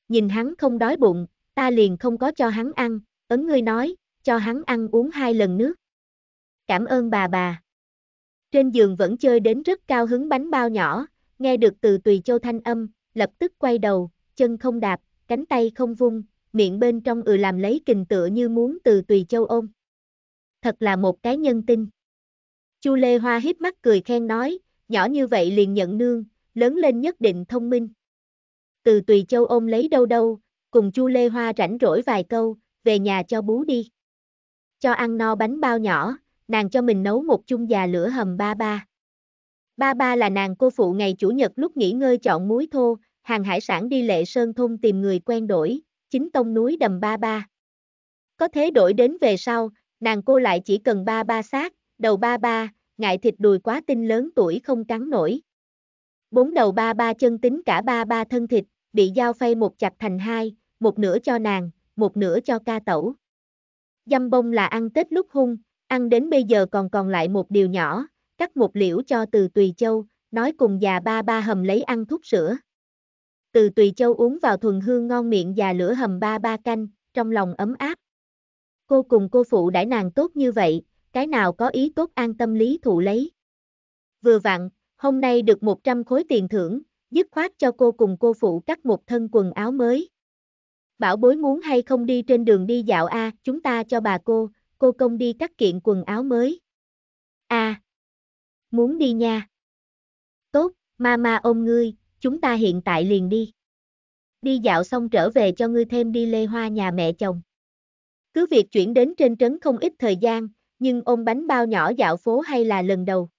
Speaker 1: Nhìn hắn không đói bụng, ta liền không có cho hắn ăn, ấn ngươi nói, cho hắn ăn uống hai lần nước. Cảm ơn bà bà. Trên giường vẫn chơi đến rất cao hứng bánh bao nhỏ, nghe được từ Tùy Châu thanh âm, lập tức quay đầu, chân không đạp, cánh tay không vung, miệng bên trong ừ làm lấy kình tựa như muốn từ tùy châu ôm. Thật là một cái nhân tinh. Chu Lê Hoa híp mắt cười khen nói, nhỏ như vậy liền nhận nương, lớn lên nhất định thông minh. Từ tùy châu ôm lấy đâu đâu, cùng Chu Lê Hoa rảnh rỗi vài câu, về nhà cho bú đi. Cho ăn no bánh bao nhỏ, nàng cho mình nấu một chung già lửa hầm ba ba. Ba ba là nàng cô phụ ngày chủ nhật lúc nghỉ ngơi chọn muối thô, hàng hải sản đi lệ sơn thôn tìm người quen đổi, chính tông núi đầm ba ba. Có thế đổi đến về sau, nàng cô lại chỉ cần ba ba xác, đầu ba ba, ngại thịt đùi quá tinh lớn tuổi không cắn nổi. Bốn đầu ba ba chân tính cả ba ba thân thịt, bị dao phay một chặt thành hai, một nửa cho nàng, một nửa cho ca tẩu. Dăm bông là ăn Tết lúc hung, ăn đến bây giờ còn còn lại một điều nhỏ, cắt một liễu cho từ Tùy Châu, nói cùng già ba ba hầm lấy ăn thuốc sữa. Từ Tùy Châu uống vào thuần hương ngon miệng và lửa hầm ba ba canh, trong lòng ấm áp. Cô cùng cô phụ đãi nàng tốt như vậy, cái nào có ý tốt an tâm lý thụ lấy. Vừa vặn, hôm nay được 100 khối tiền thưởng, dứt khoát cho cô cùng cô phụ cắt một thân quần áo mới. Bảo bối muốn hay không đi trên đường đi dạo a, à, chúng ta cho bà cô, cô công đi cắt kiện quần áo mới. A. À, muốn đi nha. Tốt, mama ôm ngươi, chúng ta hiện tại liền đi. Đi dạo xong trở về cho ngươi thêm đi lê hoa nhà mẹ chồng. Cứ việc chuyển đến trên trấn không ít thời gian, nhưng ôm bánh bao nhỏ dạo phố hay là lần đầu.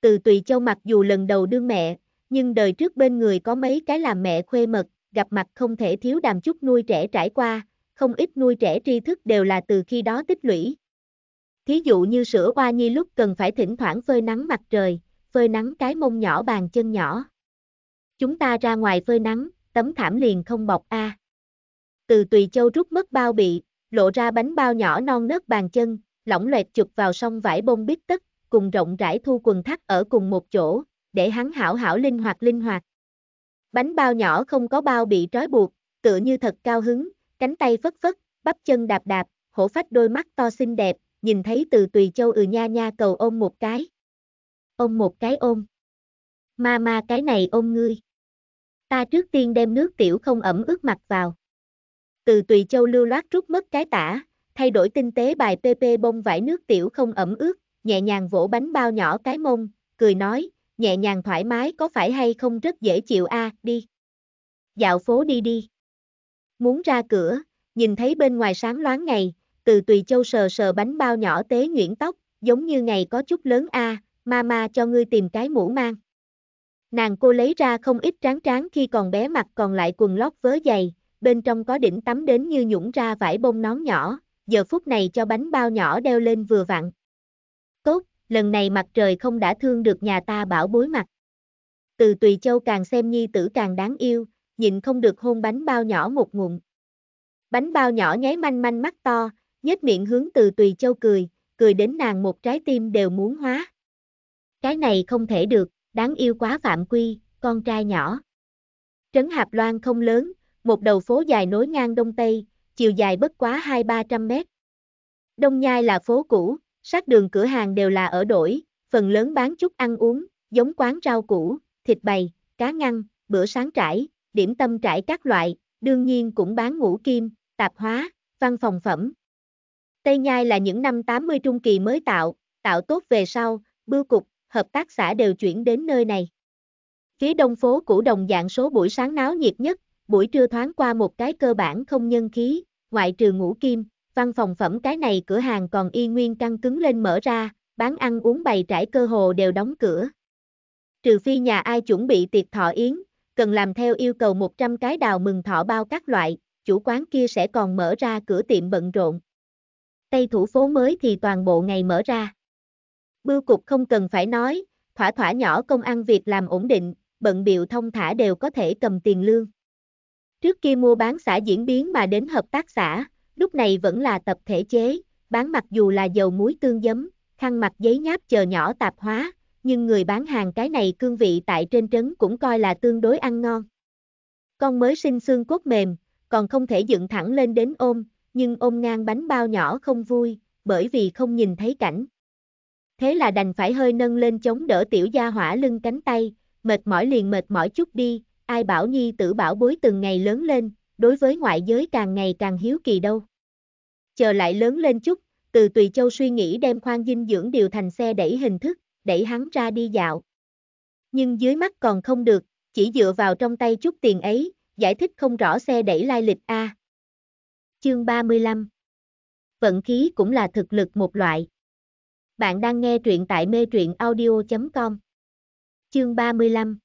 Speaker 1: Từ Tùy Châu mặc dù lần đầu đương mẹ, nhưng đời trước bên người có mấy cái làm mẹ khuê mật, gặp mặt không thể thiếu đàm chút nuôi trẻ trải qua, không ít nuôi trẻ tri thức đều là từ khi đó tích lũy. Thí dụ như sữa hoa nhi lúc cần phải thỉnh thoảng phơi nắng mặt trời, phơi nắng cái mông nhỏ bàn chân nhỏ chúng ta ra ngoài phơi nắng, tấm thảm liền không bọc a. À. Từ Tùy Châu rút mất bao bị, lộ ra bánh bao nhỏ non nớt bàn chân, lỏng loẹt chụp vào song vải bông bít tất, cùng rộng rãi thu quần thắt ở cùng một chỗ, để hắn hảo hảo linh hoạt linh hoạt. Bánh bao nhỏ không có bao bị trói buộc, tựa như thật cao hứng, cánh tay phất phất, bắp chân đạp đạp, hổ phách đôi mắt to xinh đẹp, nhìn thấy từ Tùy Châu ừ nha nha cầu ôm một cái. Ôm một cái ôm. Ma ma cái này ôm ngươi. Ta trước tiên đem nước tiểu không ẩm ướt mặt vào. Từ Tùy Châu lưu loát rút mất cái tả, thay đổi tinh tế bài PP bông vải nước tiểu không ẩm ướt, nhẹ nhàng vỗ bánh bao nhỏ cái mông, cười nói, nhẹ nhàng thoải mái có phải hay không rất dễ chịu a à, đi. Dạo phố đi đi. Muốn ra cửa, nhìn thấy bên ngoài sáng loáng ngày, từ Tùy Châu sờ sờ bánh bao nhỏ tế nhuyễn tóc, giống như ngày có chút lớn a, à, ma cho ngươi tìm cái mũ mang. Nàng cô lấy ra không ít tráng tráng khi còn bé mặt còn lại quần lót vớ dày, bên trong có đỉnh tắm đến như nhũng ra vải bông nón nhỏ, giờ phút này cho bánh bao nhỏ đeo lên vừa vặn. Tốt, lần này mặt trời không đã thương được nhà ta bảo bối mặt. Từ Tùy Châu càng xem nhi tử càng đáng yêu, nhịn không được hôn bánh bao nhỏ một ngụm. Bánh bao nhỏ nháy manh manh mắt to, nhếch miệng hướng từ Tùy Châu cười, cười đến nàng một trái tim đều muốn hóa. Cái này không thể được đáng yêu quá Phạm Quy, con trai nhỏ. Trấn Hạp Loan không lớn, một đầu phố dài nối ngang đông tây, chiều dài bất quá 2-300 mét. Đông Nhai là phố cũ, sát đường cửa hàng đều là ở đổi, phần lớn bán chút ăn uống, giống quán rau củ, thịt bày, cá ngăn, bữa sáng trải, điểm tâm trải các loại, đương nhiên cũng bán ngũ kim, tạp hóa, văn phòng phẩm. Tây Nhai là những năm 80 trung kỳ mới tạo, tạo tốt về sau, bưu cục, hợp tác xã đều chuyển đến nơi này. Phía đông phố cũ đồng dạng số buổi sáng náo nhiệt nhất, buổi trưa thoáng qua một cái cơ bản không nhân khí, ngoại trừ ngũ kim, văn phòng phẩm cái này cửa hàng còn y nguyên căng cứng lên mở ra, bán ăn uống bày trải cơ hồ đều đóng cửa. Trừ phi nhà ai chuẩn bị tiệc thọ yến, cần làm theo yêu cầu 100 cái đào mừng thọ bao các loại, chủ quán kia sẽ còn mở ra cửa tiệm bận rộn. Tây thủ phố mới thì toàn bộ ngày mở ra. Bưu cục không cần phải nói, thỏa thỏa nhỏ công ăn việc làm ổn định, bận biệu thông thả đều có thể cầm tiền lương. Trước kia mua bán xã diễn biến mà đến hợp tác xã, lúc này vẫn là tập thể chế, bán mặc dù là dầu muối tương giấm, khăn mặt giấy nháp chờ nhỏ tạp hóa, nhưng người bán hàng cái này cương vị tại trên trấn cũng coi là tương đối ăn ngon. Con mới sinh xương cốt mềm, còn không thể dựng thẳng lên đến ôm, nhưng ôm ngang bánh bao nhỏ không vui, bởi vì không nhìn thấy cảnh thế là đành phải hơi nâng lên chống đỡ tiểu gia hỏa lưng cánh tay, mệt mỏi liền mệt mỏi chút đi, ai bảo nhi tử bảo bối từng ngày lớn lên, đối với ngoại giới càng ngày càng hiếu kỳ đâu. Chờ lại lớn lên chút, từ Tùy Châu suy nghĩ đem khoan dinh dưỡng điều thành xe đẩy hình thức, đẩy hắn ra đi dạo. Nhưng dưới mắt còn không được, chỉ dựa vào trong tay chút tiền ấy, giải thích không rõ xe đẩy lai lịch A. Chương 35 Vận khí cũng là thực lực một loại. Bạn đang nghe truyện tại mê truyện audio.com. Chương 35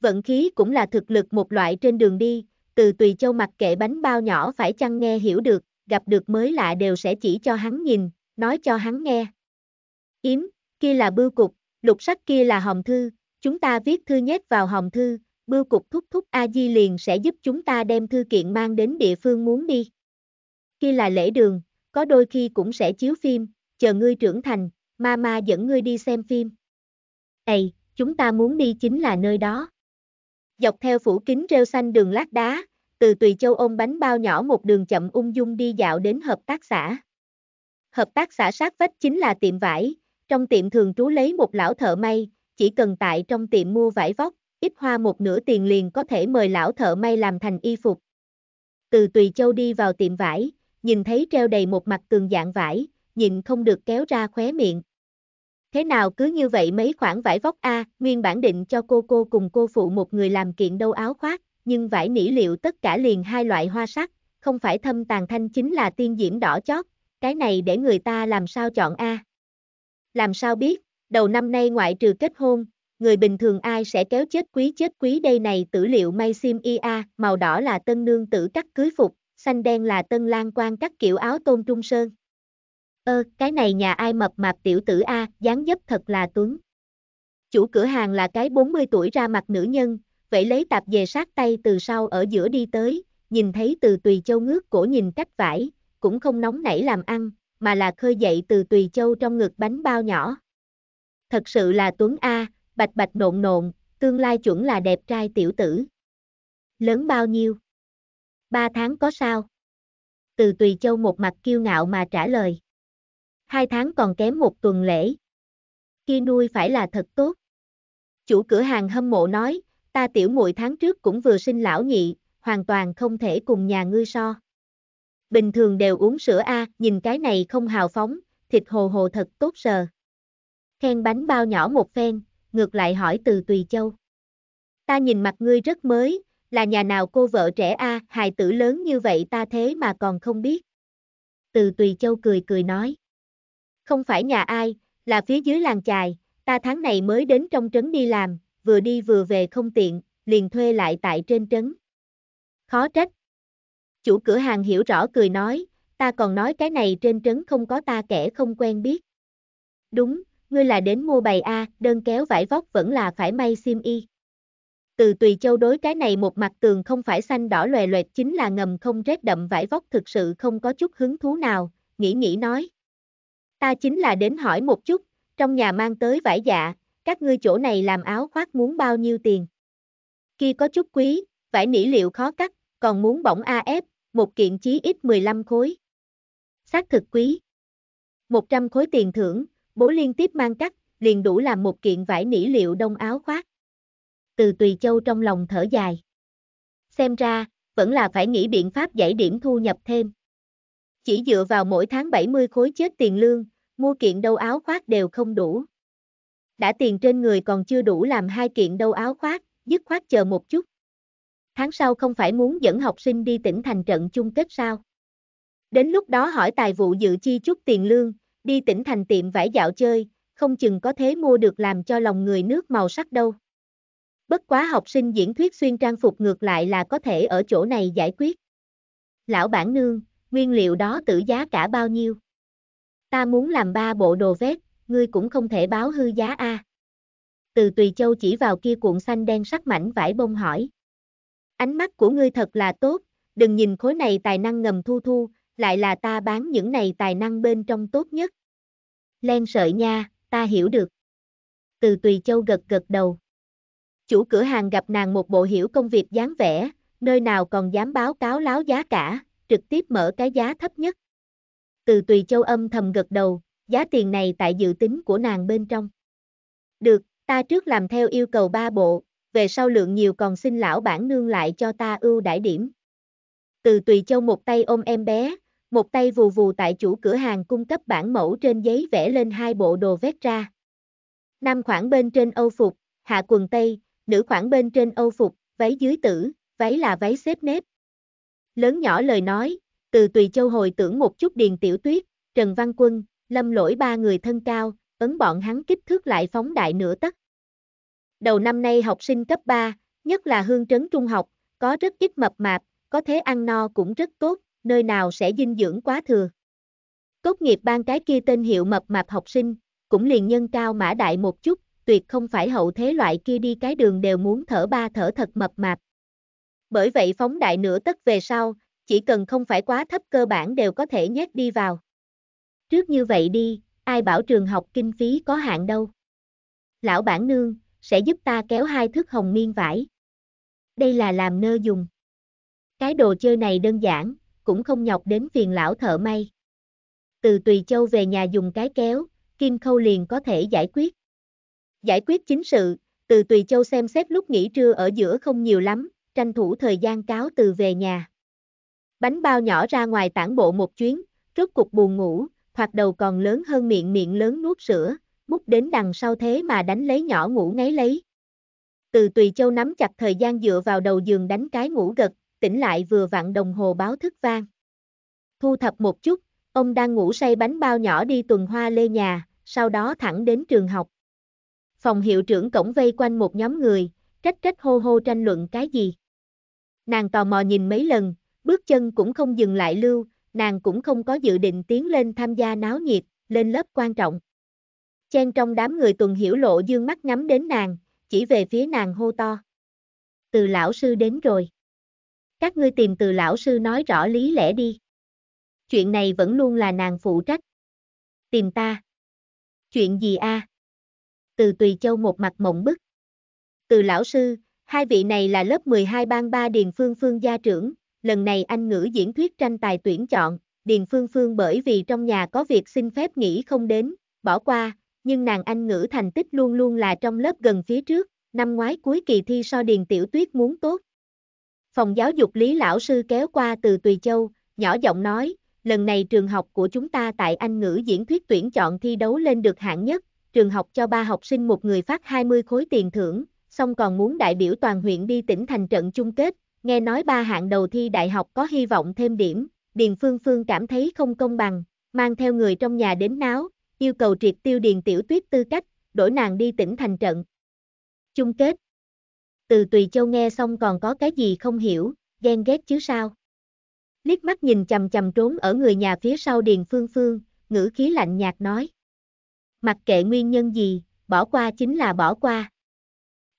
Speaker 1: Vận khí cũng là thực lực một loại trên đường đi, từ tùy châu mặc kệ bánh bao nhỏ phải chăng nghe hiểu được, gặp được mới lạ đều sẽ chỉ cho hắn nhìn, nói cho hắn nghe. Yếm, kia là bưu cục, lục sắc kia là hồng thư, chúng ta viết thư nhét vào hồng thư, bưu cục thúc thúc A-di liền sẽ giúp chúng ta đem thư kiện mang đến địa phương muốn đi. Kia là lễ đường, có đôi khi cũng sẽ chiếu phim, chờ ngươi trưởng thành, mama dẫn ngươi đi xem phim. Ầy, chúng ta muốn đi chính là nơi đó. Dọc theo phủ kính rêu xanh đường lát đá, từ Tùy Châu ôm bánh bao nhỏ một đường chậm ung dung đi dạo đến hợp tác xã. Hợp tác xã sát vách chính là tiệm vải, trong tiệm thường trú lấy một lão thợ may, chỉ cần tại trong tiệm mua vải vóc, ít hoa một nửa tiền liền có thể mời lão thợ may làm thành y phục. Từ Tùy Châu đi vào tiệm vải, nhìn thấy treo đầy một mặt tường dạng vải, nhìn không được kéo ra khóe miệng. Thế nào cứ như vậy mấy khoản vải vóc A, nguyên bản định cho cô cô cùng cô phụ một người làm kiện đâu áo khoác, nhưng vải nỉ liệu tất cả liền hai loại hoa sắc, không phải thâm tàn thanh chính là tiên diễm đỏ chót, cái này để người ta làm sao chọn A. Làm sao biết, đầu năm nay ngoại trừ kết hôn, người bình thường ai sẽ kéo chết quý chết quý đây này tử liệu may sim ia, màu đỏ là tân nương tử cắt cưới phục, xanh đen là tân lang quan cắt kiểu áo tôn trung sơn. Ơ, ờ, cái này nhà ai mập mạp tiểu tử A, dáng dấp thật là tuấn. Chủ cửa hàng là cái 40 tuổi ra mặt nữ nhân, vậy lấy tạp về sát tay từ sau ở giữa đi tới, nhìn thấy từ Tùy Châu ngước cổ nhìn cách vải, cũng không nóng nảy làm ăn, mà là khơi dậy từ Tùy Châu trong ngực bánh bao nhỏ. Thật sự là tuấn A, bạch bạch nộn nộn, tương lai chuẩn là đẹp trai tiểu tử. Lớn bao nhiêu? Ba tháng có sao? Từ Tùy Châu một mặt kiêu ngạo mà trả lời hai tháng còn kém một tuần lễ. Kia nuôi phải là thật tốt. Chủ cửa hàng hâm mộ nói, ta tiểu muội tháng trước cũng vừa sinh lão nhị, hoàn toàn không thể cùng nhà ngươi so. Bình thường đều uống sữa A, nhìn cái này không hào phóng, thịt hồ hồ thật tốt sờ. Khen bánh bao nhỏ một phen, ngược lại hỏi từ Tùy Châu. Ta nhìn mặt ngươi rất mới, là nhà nào cô vợ trẻ A, hài tử lớn như vậy ta thế mà còn không biết. Từ Tùy Châu cười cười nói. Không phải nhà ai, là phía dưới làng chài, ta tháng này mới đến trong trấn đi làm, vừa đi vừa về không tiện, liền thuê lại tại trên trấn. Khó trách. Chủ cửa hàng hiểu rõ cười nói, ta còn nói cái này trên trấn không có ta kẻ không quen biết. Đúng, ngươi là đến mua bày A, đơn kéo vải vóc vẫn là phải may sim y. Từ Tùy Châu đối cái này một mặt tường không phải xanh đỏ lòe loẹt chính là ngầm không rét đậm vải vóc thực sự không có chút hứng thú nào, nghĩ nghĩ nói ta chính là đến hỏi một chút, trong nhà mang tới vải dạ, các ngươi chỗ này làm áo khoác muốn bao nhiêu tiền. Khi có chút quý, vải nỉ liệu khó cắt, còn muốn bỏng AF, một kiện chí ít 15 khối. Xác thực quý. 100 khối tiền thưởng, bố liên tiếp mang cắt, liền đủ làm một kiện vải nỉ liệu đông áo khoác. Từ Tùy Châu trong lòng thở dài. Xem ra, vẫn là phải nghĩ biện pháp giải điểm thu nhập thêm. Chỉ dựa vào mỗi tháng 70 khối chết tiền lương, mua kiện đâu áo khoác đều không đủ. Đã tiền trên người còn chưa đủ làm hai kiện đâu áo khoác, dứt khoát chờ một chút. Tháng sau không phải muốn dẫn học sinh đi tỉnh thành trận chung kết sao? Đến lúc đó hỏi tài vụ dự chi chút tiền lương, đi tỉnh thành tiệm vải dạo chơi, không chừng có thế mua được làm cho lòng người nước màu sắc đâu. Bất quá học sinh diễn thuyết xuyên trang phục ngược lại là có thể ở chỗ này giải quyết. Lão bản nương, nguyên liệu đó tử giá cả bao nhiêu? Ta muốn làm ba bộ đồ vét, ngươi cũng không thể báo hư giá a. Từ Tùy Châu chỉ vào kia cuộn xanh đen sắc mảnh vải bông hỏi. Ánh mắt của ngươi thật là tốt, đừng nhìn khối này tài năng ngầm thu thu, lại là ta bán những này tài năng bên trong tốt nhất. Len sợi nha, ta hiểu được. Từ Tùy Châu gật gật đầu. Chủ cửa hàng gặp nàng một bộ hiểu công việc dáng vẻ, nơi nào còn dám báo cáo láo giá cả, trực tiếp mở cái giá thấp nhất từ Tùy Châu âm thầm gật đầu, giá tiền này tại dự tính của nàng bên trong. Được, ta trước làm theo yêu cầu ba bộ, về sau lượng nhiều còn xin lão bản nương lại cho ta ưu đãi điểm. Từ Tùy Châu một tay ôm em bé, một tay vù vù tại chủ cửa hàng cung cấp bản mẫu trên giấy vẽ lên hai bộ đồ vét ra. Nam khoảng bên trên Âu phục, hạ quần tây, nữ khoảng bên trên Âu phục, váy dưới tử, váy là váy xếp nếp. Lớn nhỏ lời nói, từ Tùy Châu hồi tưởng một chút Điền Tiểu Tuyết, Trần Văn Quân, Lâm Lỗi ba người thân cao, ấn bọn hắn kích thước lại phóng đại nửa tấc. Đầu năm nay học sinh cấp 3, nhất là hương trấn trung học, có rất ít mập mạp, có thế ăn no cũng rất tốt, nơi nào sẽ dinh dưỡng quá thừa. Tốt nghiệp ban cái kia tên hiệu mập mạp học sinh, cũng liền nhân cao mã đại một chút, tuyệt không phải hậu thế loại kia đi cái đường đều muốn thở ba thở thật mập mạp. Bởi vậy phóng đại nửa tất về sau, chỉ cần không phải quá thấp cơ bản đều có thể nhét đi vào. Trước như vậy đi, ai bảo trường học kinh phí có hạn đâu. Lão bản nương, sẽ giúp ta kéo hai thước hồng miên vải. Đây là làm nơ dùng. Cái đồ chơi này đơn giản, cũng không nhọc đến phiền lão thợ may. Từ Tùy Châu về nhà dùng cái kéo, Kim Khâu liền có thể giải quyết. Giải quyết chính sự, từ Tùy Châu xem xét lúc nghỉ trưa ở giữa không nhiều lắm, tranh thủ thời gian cáo từ về nhà. Bánh bao nhỏ ra ngoài tản bộ một chuyến, rốt cục buồn ngủ, thoạt đầu còn lớn hơn miệng miệng lớn nuốt sữa, mút đến đằng sau thế mà đánh lấy nhỏ ngủ ngáy lấy. Từ Tùy Châu nắm chặt thời gian dựa vào đầu giường đánh cái ngủ gật, tỉnh lại vừa vặn đồng hồ báo thức vang. Thu thập một chút, ông đang ngủ say bánh bao nhỏ đi tuần hoa lê nhà, sau đó thẳng đến trường học. Phòng hiệu trưởng cổng vây quanh một nhóm người, cách cách hô hô tranh luận cái gì. Nàng tò mò nhìn mấy lần, Bước chân cũng không dừng lại lưu, nàng cũng không có dự định tiến lên tham gia náo nhiệt, lên lớp quan trọng. Chen trong đám người tuần hiểu lộ dương mắt ngắm đến nàng, chỉ về phía nàng hô to. Từ lão sư đến rồi. Các ngươi tìm từ lão sư nói rõ lý lẽ đi. Chuyện này vẫn luôn là nàng phụ trách. Tìm ta. Chuyện gì a? À? Từ Tùy Châu một mặt mộng bức. Từ lão sư, hai vị này là lớp 12 bang 3 Điền Phương Phương gia trưởng, lần này anh ngữ diễn thuyết tranh tài tuyển chọn, Điền Phương Phương bởi vì trong nhà có việc xin phép nghỉ không đến, bỏ qua, nhưng nàng anh ngữ thành tích luôn luôn là trong lớp gần phía trước, năm ngoái cuối kỳ thi so Điền Tiểu Tuyết muốn tốt. Phòng giáo dục Lý Lão Sư kéo qua từ Tùy Châu, nhỏ giọng nói, lần này trường học của chúng ta tại Anh ngữ diễn thuyết tuyển chọn thi đấu lên được hạng nhất, trường học cho ba học sinh một người phát 20 khối tiền thưởng, xong còn muốn đại biểu toàn huyện đi tỉnh thành trận chung kết, nghe nói ba hạng đầu thi đại học có hy vọng thêm điểm, Điền Phương Phương cảm thấy không công bằng, mang theo người trong nhà đến náo, yêu cầu triệt tiêu Điền Tiểu Tuyết tư cách, đổi nàng đi tỉnh thành trận. Chung kết Từ Tùy Châu nghe xong còn có cái gì không hiểu, ghen ghét chứ sao? Liếc mắt nhìn chầm chầm trốn ở người nhà phía sau Điền Phương Phương, ngữ khí lạnh nhạt nói. Mặc kệ nguyên nhân gì, bỏ qua chính là bỏ qua.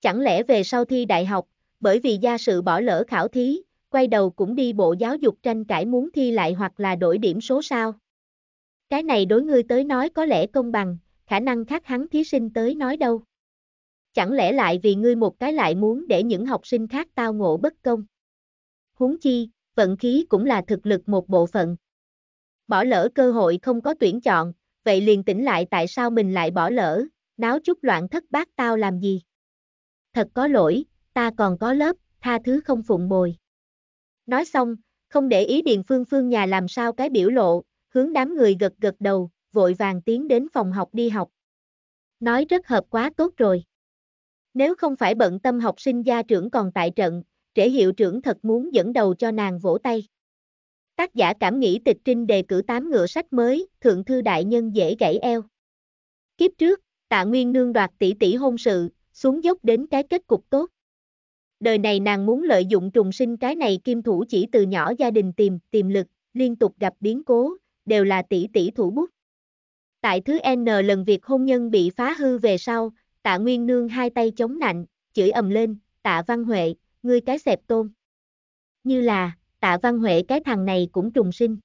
Speaker 1: Chẳng lẽ về sau thi đại học, bởi vì gia sự bỏ lỡ khảo thí, quay đầu cũng đi bộ giáo dục tranh cãi muốn thi lại hoặc là đổi điểm số sao. Cái này đối ngươi tới nói có lẽ công bằng, khả năng khác hắn thí sinh tới nói đâu. Chẳng lẽ lại vì ngươi một cái lại muốn để những học sinh khác tao ngộ bất công. Huống chi, vận khí cũng là thực lực một bộ phận. Bỏ lỡ cơ hội không có tuyển chọn, vậy liền tỉnh lại tại sao mình lại bỏ lỡ, náo chút loạn thất bát tao làm gì. Thật có lỗi, ta còn có lớp, tha thứ không phụng bồi. Nói xong, không để ý Điền Phương Phương nhà làm sao cái biểu lộ, hướng đám người gật gật đầu, vội vàng tiến đến phòng học đi học. Nói rất hợp quá tốt rồi. Nếu không phải bận tâm học sinh gia trưởng còn tại trận, trễ hiệu trưởng thật muốn dẫn đầu cho nàng vỗ tay. Tác giả cảm nghĩ tịch trinh đề cử tám ngựa sách mới, thượng thư đại nhân dễ gãy eo. Kiếp trước, tạ nguyên nương đoạt tỷ tỷ hôn sự, xuống dốc đến cái kết cục tốt đời này nàng muốn lợi dụng trùng sinh cái này kim thủ chỉ từ nhỏ gia đình tìm, tìm lực, liên tục gặp biến cố, đều là tỷ tỷ thủ bút. Tại thứ N lần việc hôn nhân bị phá hư về sau, tạ Nguyên Nương hai tay chống nạnh, chửi ầm lên, tạ Văn Huệ, ngươi cái xẹp tôn. Như là, tạ Văn Huệ cái thằng này cũng trùng sinh.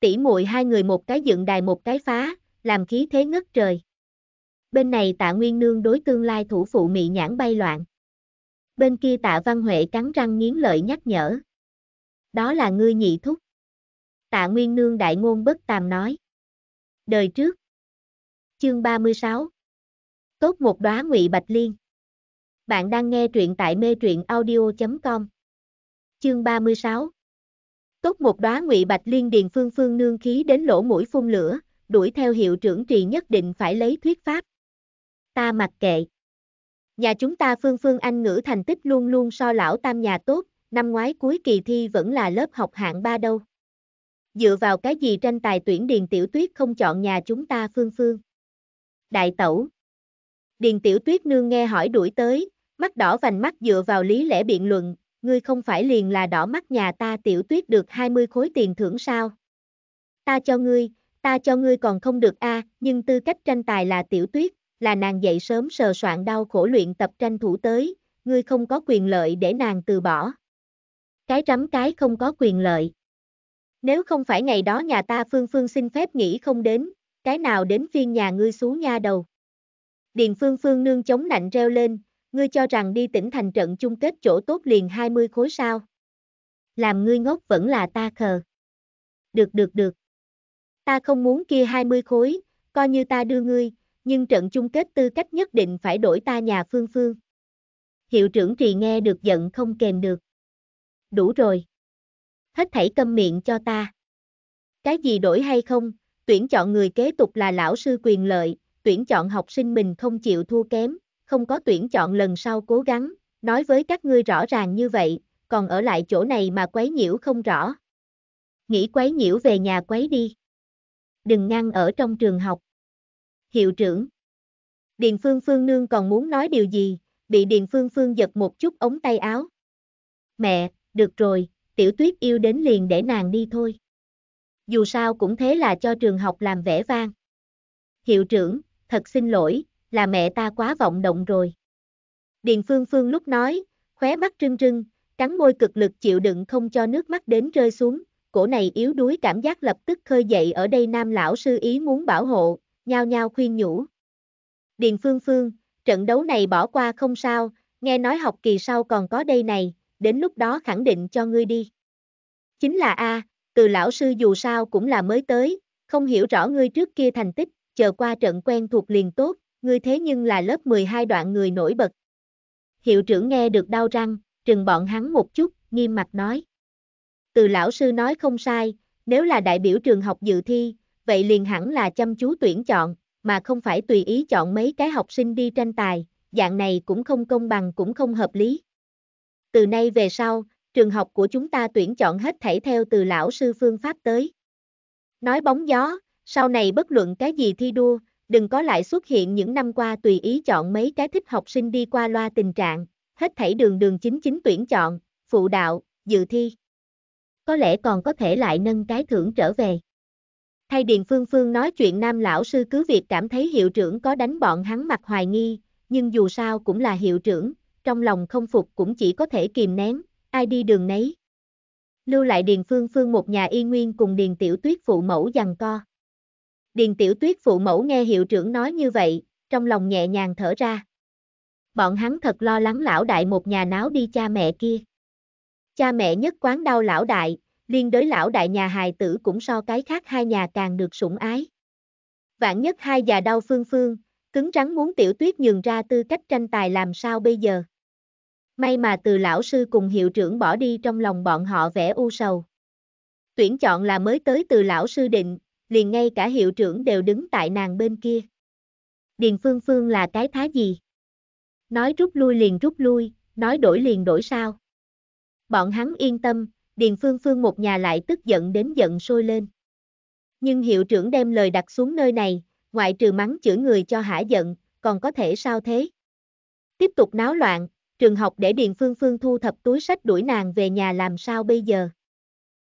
Speaker 1: Tỷ muội hai người một cái dựng đài một cái phá, làm khí thế ngất trời. Bên này tạ Nguyên Nương đối tương lai thủ phụ mị nhãn bay loạn bên kia tạ văn Huệ cắn răng nghiến lợi nhắc nhở. Đó là ngươi nhị thúc. Tạ Nguyên Nương đại ngôn bất tàm nói. Đời trước. Chương 36. Tốt một đóa ngụy bạch liên. Bạn đang nghe truyện tại mê truyện audio.com. Chương 36. Tốt một đóa ngụy bạch liên điền phương phương nương khí đến lỗ mũi phun lửa, đuổi theo hiệu trưởng trì nhất định phải lấy thuyết pháp. Ta mặc kệ. Nhà chúng ta Phương Phương Anh ngữ thành tích luôn luôn so lão tam nhà tốt, năm ngoái cuối kỳ thi vẫn là lớp học hạng ba đâu. Dựa vào cái gì tranh tài tuyển Điền Tiểu Tuyết không chọn nhà chúng ta Phương Phương. Đại tẩu. Điền Tiểu Tuyết nương nghe hỏi đuổi tới, mắt đỏ vành mắt dựa vào lý lẽ biện luận, ngươi không phải liền là đỏ mắt nhà ta Tiểu Tuyết được 20 khối tiền thưởng sao. Ta cho ngươi, ta cho ngươi còn không được a, à, nhưng tư cách tranh tài là Tiểu Tuyết, là nàng dậy sớm sờ soạn đau khổ luyện tập tranh thủ tới, ngươi không có quyền lợi để nàng từ bỏ. Cái rắm cái không có quyền lợi. Nếu không phải ngày đó nhà ta Phương Phương xin phép nghỉ không đến, cái nào đến phiên nhà ngươi xuống nha đầu. Điền Phương Phương nương chống nạnh reo lên, ngươi cho rằng đi tỉnh thành trận chung kết chỗ tốt liền 20 khối sao. Làm ngươi ngốc vẫn là ta khờ. Được được được. Ta không muốn kia 20 khối, coi như ta đưa ngươi, nhưng trận chung kết tư cách nhất định phải đổi ta nhà Phương Phương. Hiệu trưởng trì nghe được giận không kềm được. Đủ rồi. Hết thảy câm miệng cho ta. Cái gì đổi hay không, tuyển chọn người kế tục là lão sư quyền lợi, tuyển chọn học sinh mình không chịu thua kém, không có tuyển chọn lần sau cố gắng, nói với các ngươi rõ ràng như vậy, còn ở lại chỗ này mà quấy nhiễu không rõ. Nghĩ quấy nhiễu về nhà quấy đi. Đừng ngăn ở trong trường học hiệu trưởng. Điền Phương Phương Nương còn muốn nói điều gì, bị Điền Phương Phương giật một chút ống tay áo. Mẹ, được rồi, tiểu tuyết yêu đến liền để nàng đi thôi. Dù sao cũng thế là cho trường học làm vẻ vang. Hiệu trưởng, thật xin lỗi, là mẹ ta quá vọng động rồi. Điền Phương Phương lúc nói, khóe mắt trưng trưng, cắn môi cực lực chịu đựng không cho nước mắt đến rơi xuống, cổ này yếu đuối cảm giác lập tức khơi dậy ở đây nam lão sư ý muốn bảo hộ, nhao nhao khuyên nhủ. Điền Phương Phương, trận đấu này bỏ qua không sao, nghe nói học kỳ sau còn có đây này, đến lúc đó khẳng định cho ngươi đi. Chính là A, từ lão sư dù sao cũng là mới tới, không hiểu rõ ngươi trước kia thành tích, chờ qua trận quen thuộc liền tốt, ngươi thế nhưng là lớp 12 đoạn người nổi bật. Hiệu trưởng nghe được đau răng, trừng bọn hắn một chút, nghiêm mặt nói. Từ lão sư nói không sai, nếu là đại biểu trường học dự thi, vậy liền hẳn là chăm chú tuyển chọn, mà không phải tùy ý chọn mấy cái học sinh đi tranh tài, dạng này cũng không công bằng cũng không hợp lý. Từ nay về sau, trường học của chúng ta tuyển chọn hết thảy theo từ lão sư phương pháp tới. Nói bóng gió, sau này bất luận cái gì thi đua, đừng có lại xuất hiện những năm qua tùy ý chọn mấy cái thích học sinh đi qua loa tình trạng, hết thảy đường đường chính chính tuyển chọn, phụ đạo, dự thi. Có lẽ còn có thể lại nâng cái thưởng trở về. Thay Điền Phương Phương nói chuyện nam lão sư cứ việc cảm thấy hiệu trưởng có đánh bọn hắn mặt hoài nghi, nhưng dù sao cũng là hiệu trưởng, trong lòng không phục cũng chỉ có thể kìm nén, ai đi đường nấy. Lưu lại Điền Phương Phương một nhà y nguyên cùng Điền Tiểu Tuyết phụ mẫu giằng co. Điền Tiểu Tuyết phụ mẫu nghe hiệu trưởng nói như vậy, trong lòng nhẹ nhàng thở ra. Bọn hắn thật lo lắng lão đại một nhà náo đi cha mẹ kia. Cha mẹ nhất quán đau lão đại, liên đới lão đại nhà hài tử cũng so cái khác hai nhà càng được sủng ái. Vạn nhất hai già đau phương phương, cứng rắn muốn tiểu tuyết nhường ra tư cách tranh tài làm sao bây giờ. May mà từ lão sư cùng hiệu trưởng bỏ đi trong lòng bọn họ vẻ u sầu. Tuyển chọn là mới tới từ lão sư định, liền ngay cả hiệu trưởng đều đứng tại nàng bên kia. Điền Phương Phương là cái thá gì? Nói rút lui liền rút lui, nói đổi liền đổi sao? Bọn hắn yên tâm, Điền Phương Phương một nhà lại tức giận đến giận sôi lên. Nhưng hiệu trưởng đem lời đặt xuống nơi này, ngoại trừ mắng chửi người cho hả giận, còn có thể sao thế? Tiếp tục náo loạn, trường học để Điền Phương Phương thu thập túi sách đuổi nàng về nhà làm sao bây giờ?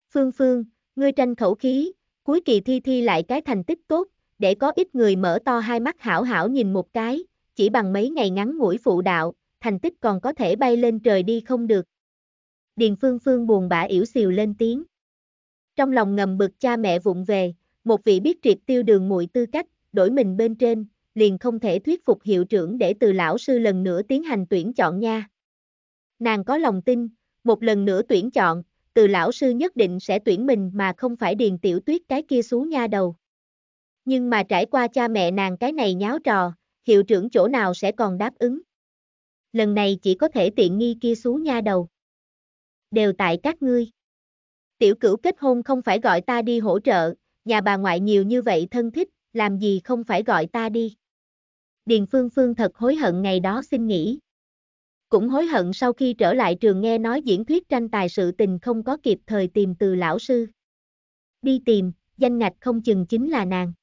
Speaker 1: Phương Phương, ngươi tranh khẩu khí, cuối kỳ thi thi lại cái thành tích tốt, để có ít người mở to hai mắt hảo hảo nhìn một cái, chỉ bằng mấy ngày ngắn ngủi phụ đạo, thành tích còn có thể bay lên trời đi không được. Điền Phương Phương buồn bã yểu xìu lên tiếng. Trong lòng ngầm bực cha mẹ vụng về, một vị biết triệt tiêu đường muội tư cách, đổi mình bên trên, liền không thể thuyết phục hiệu trưởng để từ lão sư lần nữa tiến hành tuyển chọn nha. Nàng có lòng tin, một lần nữa tuyển chọn, từ lão sư nhất định sẽ tuyển mình mà không phải điền tiểu tuyết cái kia xuống nha đầu. Nhưng mà trải qua cha mẹ nàng cái này nháo trò, hiệu trưởng chỗ nào sẽ còn đáp ứng. Lần này chỉ có thể tiện nghi kia xú nha đầu đều tại các ngươi. Tiểu cửu kết hôn không phải gọi ta đi hỗ trợ, nhà bà ngoại nhiều như vậy thân thích, làm gì không phải gọi ta đi. Điền Phương Phương thật hối hận ngày đó xin nghỉ. Cũng hối hận sau khi trở lại trường nghe nói diễn thuyết tranh tài sự tình không có kịp thời tìm từ lão sư. Đi tìm, danh ngạch không chừng chính là nàng.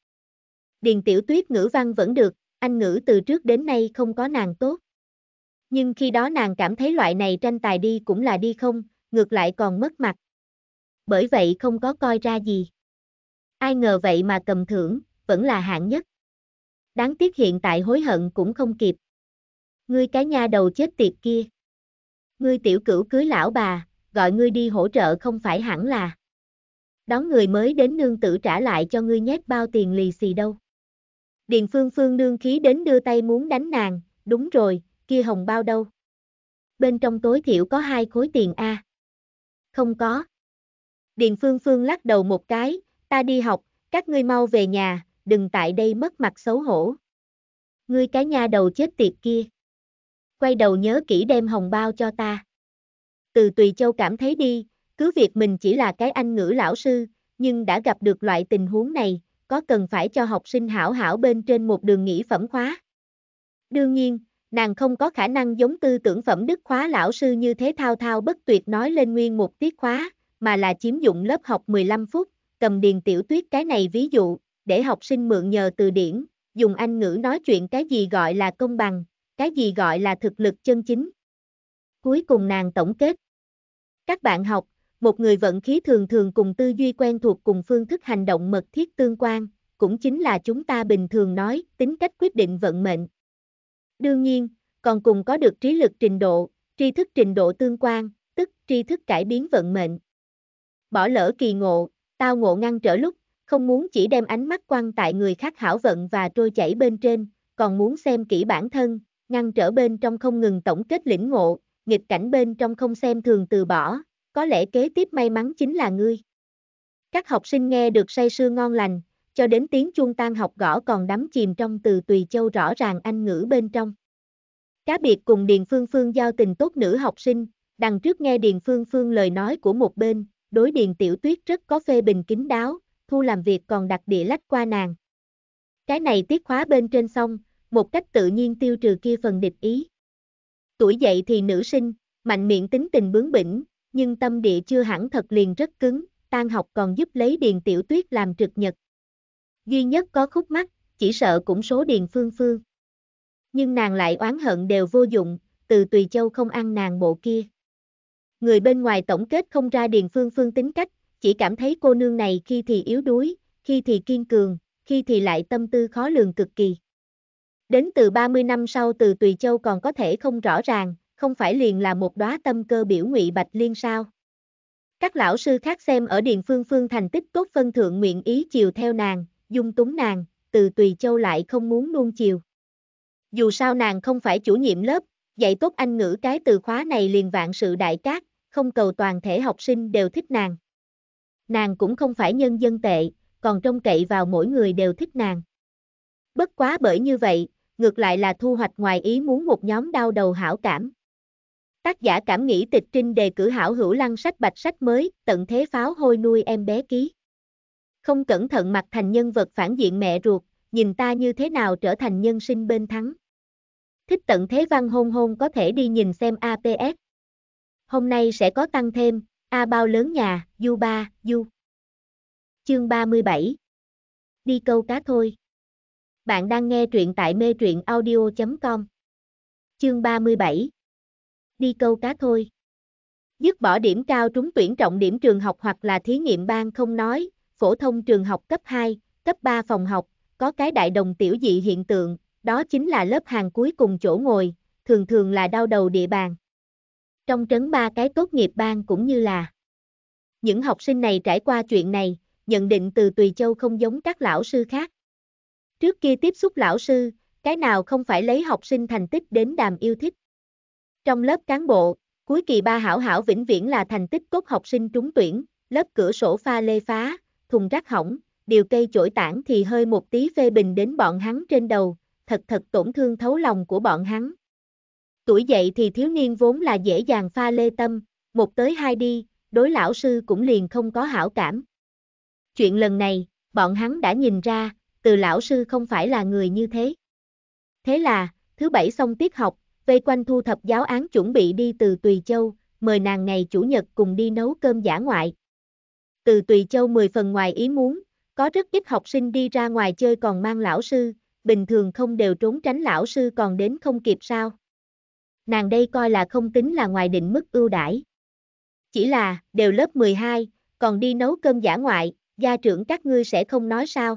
Speaker 1: Điền Tiểu Tuyết ngữ văn vẫn được, anh ngữ từ trước đến nay không có nàng tốt. Nhưng khi đó nàng cảm thấy loại này tranh tài đi cũng là đi không, ngược lại còn mất mặt. Bởi vậy không có coi ra gì. Ai ngờ vậy mà cầm thưởng, vẫn là hạng nhất. Đáng tiếc hiện tại hối hận cũng không kịp. Ngươi cái nha đầu chết tiệt kia. Ngươi tiểu cửu cưới lão bà, gọi ngươi đi hỗ trợ không phải hẳn là. Đón người mới đến nương tử trả lại cho ngươi nhét bao tiền lì xì đâu. Điền phương phương nương khí đến đưa tay muốn đánh nàng, đúng rồi, kia hồng bao đâu. Bên trong tối thiểu có hai khối tiền A không có. Điền Phương Phương lắc đầu một cái, ta đi học, các ngươi mau về nhà, đừng tại đây mất mặt xấu hổ. Ngươi cái nhà đầu chết tiệt kia. Quay đầu nhớ kỹ đem hồng bao cho ta. Từ Tùy Châu cảm thấy đi, cứ việc mình chỉ là cái anh ngữ lão sư, nhưng đã gặp được loại tình huống này, có cần phải cho học sinh hảo hảo bên trên một đường nghỉ phẩm khóa. Đương nhiên, nàng không có khả năng giống tư tưởng phẩm đức khóa lão sư như thế thao thao bất tuyệt nói lên nguyên một tiết khóa, mà là chiếm dụng lớp học 15 phút, cầm điền tiểu tuyết cái này ví dụ, để học sinh mượn nhờ từ điển, dùng anh ngữ nói chuyện cái gì gọi là công bằng, cái gì gọi là thực lực chân chính. Cuối cùng nàng tổng kết. Các bạn học, một người vận khí thường thường cùng tư duy quen thuộc cùng phương thức hành động mật thiết tương quan, cũng chính là chúng ta bình thường nói tính cách quyết định vận mệnh. Đương nhiên, còn cùng có được trí lực trình độ, tri thức trình độ tương quan, tức tri thức cải biến vận mệnh. Bỏ lỡ kỳ ngộ, tao ngộ ngăn trở lúc, không muốn chỉ đem ánh mắt quăng tại người khác hảo vận và trôi chảy bên trên, còn muốn xem kỹ bản thân, ngăn trở bên trong không ngừng tổng kết lĩnh ngộ, nghịch cảnh bên trong không xem thường từ bỏ, có lẽ kế tiếp may mắn chính là ngươi. Các học sinh nghe được say sưa ngon lành, cho đến tiếng chuông tan học gõ còn đắm chìm trong từ Tùy Châu rõ ràng anh ngữ bên trong. Cá biệt cùng Điền Phương Phương giao tình tốt nữ học sinh, đằng trước nghe Điền Phương Phương lời nói của một bên, đối Điền Tiểu Tuyết rất có phê bình kính đáo, thu làm việc còn đặc địa lách qua nàng. Cái này tiết khóa bên trên xong, một cách tự nhiên tiêu trừ kia phần địch ý. Tuổi dậy thì nữ sinh, mạnh miệng tính tình bướng bỉnh, nhưng tâm địa chưa hẳn thật liền rất cứng, tan học còn giúp lấy Điền Tiểu Tuyết làm trực nhật duy nhất có khúc mắt chỉ sợ cũng số điền phương phương. Nhưng nàng lại oán hận đều vô dụng, từ Tùy Châu không ăn nàng bộ kia. Người bên ngoài tổng kết không ra điền phương phương tính cách, chỉ cảm thấy cô nương này khi thì yếu đuối, khi thì kiên cường, khi thì lại tâm tư khó lường cực kỳ. Đến từ 30 năm sau từ Tùy Châu còn có thể không rõ ràng, không phải liền là một đóa tâm cơ biểu ngụy bạch liên sao. Các lão sư khác xem ở Điền Phương Phương thành tích tốt phân thượng nguyện ý chiều theo nàng, dung túng nàng, từ Tùy Châu lại không muốn nuông chiều. Dù sao nàng không phải chủ nhiệm lớp, dạy tốt anh ngữ cái từ khóa này liền vạn sự đại cát, không cầu toàn thể học sinh đều thích nàng. Nàng cũng không phải nhân dân tệ, còn trông cậy vào mỗi người đều thích nàng. Bất quá bởi như vậy, ngược lại là thu hoạch ngoài ý muốn một nhóm đau đầu hảo cảm. Tác giả cảm nghĩ tịch trinh đề cử hảo hữu lăng sách bạch sách mới, tận thế pháo hôi nuôi em bé ký. Không cẩn thận mặt thành nhân vật phản diện mẹ ruột, nhìn ta như thế nào trở thành nhân sinh bên thắng. Thích tận thế văn hôn hôn có thể đi nhìn xem APS. Hôm nay sẽ có tăng thêm, A bao lớn nhà, du ba, du. Chương 37 Đi câu cá thôi. Bạn đang nghe truyện tại mê truyện audio.com Chương 37 Đi câu cá thôi. Dứt bỏ điểm cao trúng tuyển trọng điểm trường học hoặc là thí nghiệm ban không nói, phổ thông trường học cấp 2, cấp 3 phòng học, có cái đại đồng tiểu dị hiện tượng, đó chính là lớp hàng cuối cùng chỗ ngồi, thường thường là đau đầu địa bàn. Trong trấn ba cái tốt nghiệp bang cũng như là những học sinh này trải qua chuyện này, nhận định từ Tùy Châu không giống các lão sư khác. Trước kia tiếp xúc lão sư, cái nào không phải lấy học sinh thành tích đến đàm yêu thích. Trong lớp cán bộ, cuối kỳ ba hảo hảo vĩnh viễn là thành tích tốt học sinh trúng tuyển, lớp cửa sổ pha lê phá, thùng rác hỏng, điều cây chổi tản thì hơi một tí phê bình đến bọn hắn trên đầu, thật thật tổn thương thấu lòng của bọn hắn. Tuổi dậy thì thiếu niên vốn là dễ dàng pha lê tâm, một tới hai đi, đối lão sư cũng liền không có hảo cảm. Chuyện lần này, bọn hắn đã nhìn ra, từ lão sư không phải là người như thế. Thế là, thứ bảy xong tiết học, vây quanh thu thập giáo án chuẩn bị đi từ Tùy Châu, mời nàng ngày chủ nhật cùng đi nấu cơm giả ngoại từ Tùy Châu 10 phần ngoài ý muốn, có rất ít học sinh đi ra ngoài chơi còn mang lão sư, bình thường không đều trốn tránh lão sư còn đến không kịp sao. Nàng đây coi là không tính là ngoài định mức ưu đãi. Chỉ là, đều lớp 12, còn đi nấu cơm giả ngoại, gia trưởng các ngươi sẽ không nói sao.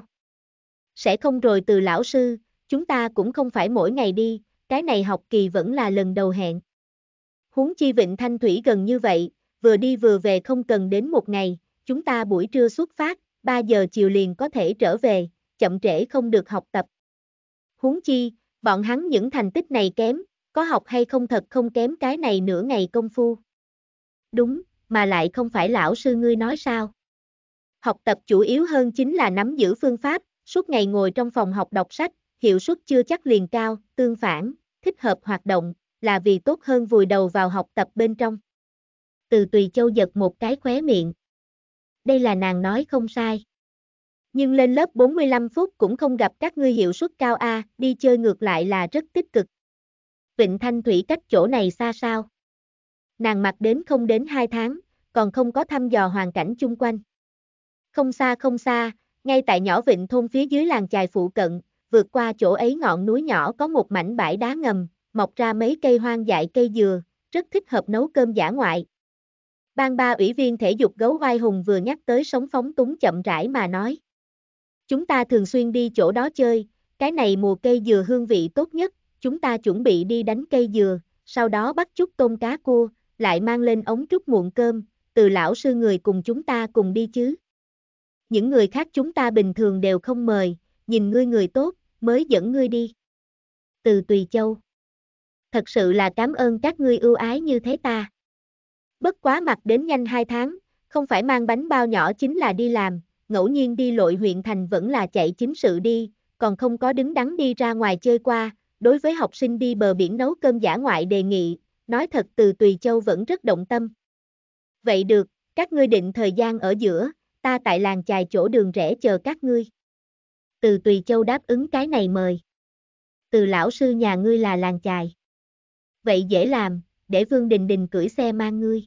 Speaker 1: Sẽ không rồi từ lão sư, chúng ta cũng không phải mỗi ngày đi, cái này học kỳ vẫn là lần đầu hẹn. Huống chi Vịnh Thanh Thủy gần như vậy, vừa đi vừa về không cần đến một ngày, chúng ta buổi trưa xuất phát, 3 giờ chiều liền có thể trở về, chậm trễ không được học tập. Huống chi, bọn hắn những thành tích này kém, có học hay không thật không kém cái này nửa ngày công phu. Đúng, mà lại không phải lão sư ngươi nói sao. Học tập chủ yếu hơn chính là nắm giữ phương pháp, suốt ngày ngồi trong phòng học đọc sách, hiệu suất chưa chắc liền cao, tương phản, thích hợp hoạt động, là vì tốt hơn vùi đầu vào học tập bên trong. Từ Tùy Châu giật một cái khóe miệng đây là nàng nói không sai. Nhưng lên lớp 45 phút cũng không gặp các ngươi hiệu suất cao A, đi chơi ngược lại là rất tích cực. Vịnh Thanh Thủy cách chỗ này xa sao? Nàng mặc đến không đến 2 tháng, còn không có thăm dò hoàn cảnh chung quanh. Không xa không xa, ngay tại nhỏ vịnh thôn phía dưới làng chài phụ cận, vượt qua chỗ ấy ngọn núi nhỏ có một mảnh bãi đá ngầm, mọc ra mấy cây hoang dại cây dừa, rất thích hợp nấu cơm giả ngoại, Ban ba ủy viên thể dục gấu oai hùng vừa nhắc tới sống phóng túng chậm rãi mà nói. Chúng ta thường xuyên đi chỗ đó chơi, cái này mùa cây dừa hương vị tốt nhất, chúng ta chuẩn bị đi đánh cây dừa, sau đó bắt chút tôm cá cua, lại mang lên ống trúc muộn cơm, từ lão sư người cùng chúng ta cùng đi chứ. Những người khác chúng ta bình thường đều không mời, nhìn ngươi người tốt, mới dẫn ngươi đi. Từ Tùy Châu Thật sự là cảm ơn các ngươi ưu ái như thế ta. Bất quá mặt đến nhanh 2 tháng, không phải mang bánh bao nhỏ chính là đi làm, ngẫu nhiên đi lội huyện thành vẫn là chạy chính sự đi, còn không có đứng đắn đi ra ngoài chơi qua, đối với học sinh đi bờ biển nấu cơm giả ngoại đề nghị, nói thật từ Tùy Châu vẫn rất động tâm. Vậy được, các ngươi định thời gian ở giữa, ta tại làng chài chỗ đường rẽ chờ các ngươi. Từ Tùy Châu đáp ứng cái này mời. Từ lão sư nhà ngươi là làng chài. Vậy dễ làm, để Vương Đình Đình cưỡi xe mang ngươi.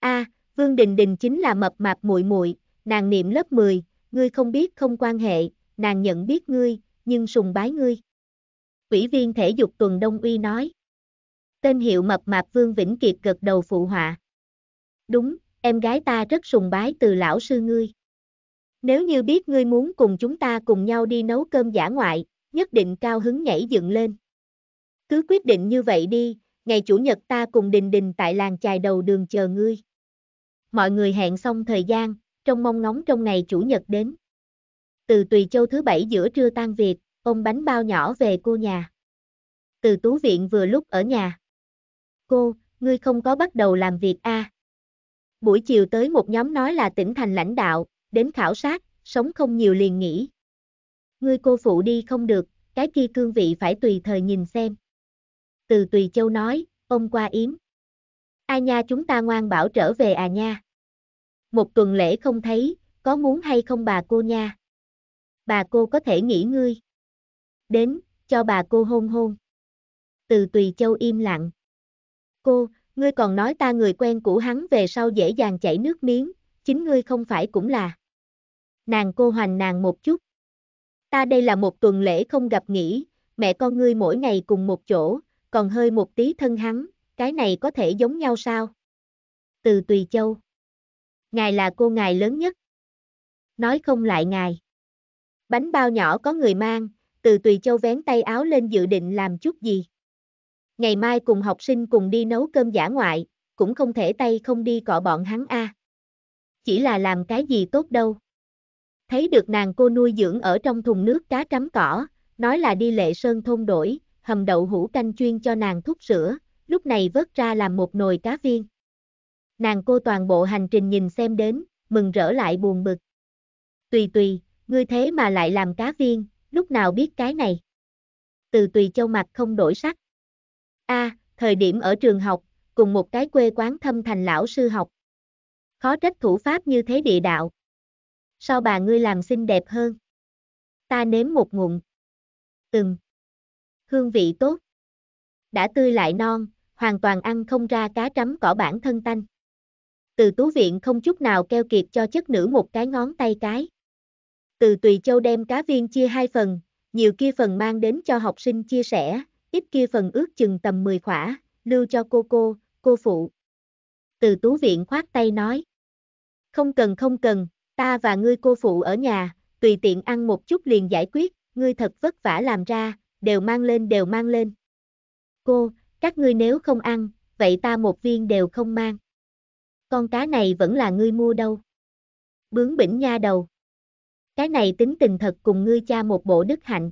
Speaker 1: A, à, Vương Đình Đình chính là mập mạp muội muội, nàng niệm lớp 10, ngươi không biết không quan hệ, nàng nhận biết ngươi, nhưng sùng bái ngươi. Ủy viên thể dục tuần Đông Uy nói. Tên hiệu mập mạp Vương Vĩnh Kiệt gật đầu phụ họa. Đúng, em gái ta rất sùng bái từ lão sư ngươi. Nếu như biết ngươi muốn cùng chúng ta cùng nhau đi nấu cơm giả ngoại, nhất định cao hứng nhảy dựng lên. Cứ quyết định như vậy đi, ngày chủ nhật ta cùng Đình Đình tại làng chài đầu đường chờ ngươi mọi người hẹn xong thời gian, trong mong ngóng trong ngày chủ nhật đến. Từ Tùy Châu thứ bảy giữa trưa tan việc, ông bánh bao nhỏ về cô nhà. Từ Tú Viện vừa lúc ở nhà. Cô, ngươi không có bắt đầu làm việc à? Buổi chiều tới một nhóm nói là tỉnh thành lãnh đạo, đến khảo sát, sống không nhiều liền nghỉ. Ngươi cô phụ đi không được, cái kia cương vị phải tùy thời nhìn xem. Từ Tùy Châu nói, ông qua yếm. Ai à nha chúng ta ngoan bảo trở về à nha. Một tuần lễ không thấy, có muốn hay không bà cô nha? Bà cô có thể nghỉ ngươi. Đến, cho bà cô hôn hôn. Từ Tùy Châu im lặng. Cô, ngươi còn nói ta người quen cũ hắn về sau dễ dàng chảy nước miếng, chính ngươi không phải cũng là. Nàng cô hoành nàng một chút. Ta đây là một tuần lễ không gặp nghỉ, mẹ con ngươi mỗi ngày cùng một chỗ, còn hơi một tí thân hắn, cái này có thể giống nhau sao? Từ Tùy Châu. Ngài là cô ngài lớn nhất. Nói không lại ngài. Bánh bao nhỏ có người mang, từ Tùy Châu vén tay áo lên dự định làm chút gì. Ngày mai cùng học sinh cùng đi nấu cơm giả ngoại, cũng không thể tay không đi cọ bọn hắn a. À. Chỉ là làm cái gì tốt đâu. Thấy được nàng cô nuôi dưỡng ở trong thùng nước cá cắm cỏ, nói là đi lệ sơn thôn đổi, hầm đậu hũ canh chuyên cho nàng thúc sữa, lúc này vớt ra làm một nồi cá viên. Nàng cô toàn bộ hành trình nhìn xem đến, mừng rỡ lại buồn bực. Tùy tùy, ngươi thế mà lại làm cá viên, lúc nào biết cái này. Từ tùy châu mặt không đổi sắc. A, à, thời điểm ở trường học, cùng một cái quê quán thâm thành lão sư học. Khó trách thủ pháp như thế địa đạo. Sao bà ngươi làm xinh đẹp hơn? Ta nếm một ngụm. Từng. Hương vị tốt. Đã tươi lại non, hoàn toàn ăn không ra cá trắm cỏ bản thân tanh. Từ tú viện không chút nào keo kiệt cho chất nữ một cái ngón tay cái. Từ tùy châu đem cá viên chia hai phần, nhiều kia phần mang đến cho học sinh chia sẻ, ít kia phần ước chừng tầm 10 khỏa, lưu cho cô cô, cô phụ. Từ tú viện khoát tay nói. Không cần không cần, ta và ngươi cô phụ ở nhà, tùy tiện ăn một chút liền giải quyết, ngươi thật vất vả làm ra, đều mang lên đều mang lên. Cô, các ngươi nếu không ăn, vậy ta một viên đều không mang. Con cá này vẫn là ngươi mua đâu. Bướng bỉnh nha đầu. Cái này tính tình thật cùng ngươi cha một bộ đức hạnh.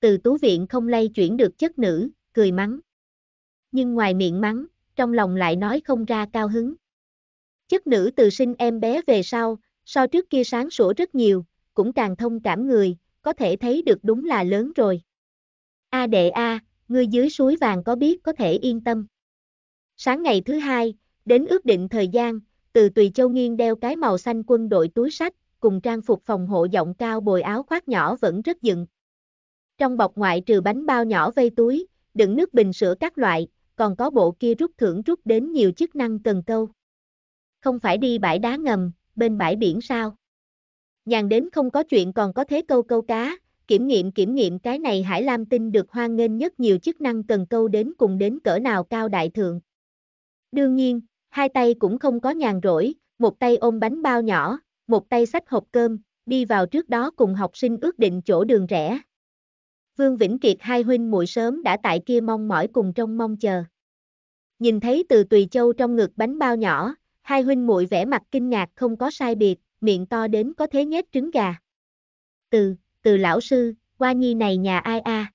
Speaker 1: Từ tú viện không lay chuyển được chất nữ, cười mắng. Nhưng ngoài miệng mắng, trong lòng lại nói không ra cao hứng. Chất nữ từ sinh em bé về sau, so trước kia sáng sủa rất nhiều, cũng càng thông cảm người, có thể thấy được đúng là lớn rồi. A đệ A, ngươi dưới suối vàng có biết có thể yên tâm. Sáng ngày thứ hai, đến ước định thời gian, từ Tùy Châu Nghiên đeo cái màu xanh quân đội túi sách, cùng trang phục phòng hộ giọng cao bồi áo khoác nhỏ vẫn rất dựng. Trong bọc ngoại trừ bánh bao nhỏ vây túi, đựng nước bình sữa các loại, còn có bộ kia rút thưởng rút đến nhiều chức năng cần câu. Không phải đi bãi đá ngầm, bên bãi biển sao? Nhàn đến không có chuyện còn có thế câu câu cá, kiểm nghiệm kiểm nghiệm cái này Hải Lam tin được hoan nghênh nhất nhiều chức năng cần câu đến cùng đến cỡ nào cao đại thượng. Đương nhiên, hai tay cũng không có nhàn rỗi, một tay ôm bánh bao nhỏ, một tay sách hộp cơm, đi vào trước đó cùng học sinh ước định chỗ đường rẻ Vương Vĩnh Kiệt hai huynh muội sớm đã tại kia mong mỏi cùng trong mong chờ. Nhìn thấy từ Tùy Châu trong ngực bánh bao nhỏ, hai huynh muội vẻ mặt kinh ngạc không có sai biệt, miệng to đến có thế nhét trứng gà. Từ, từ lão sư, qua nhi này nhà ai a?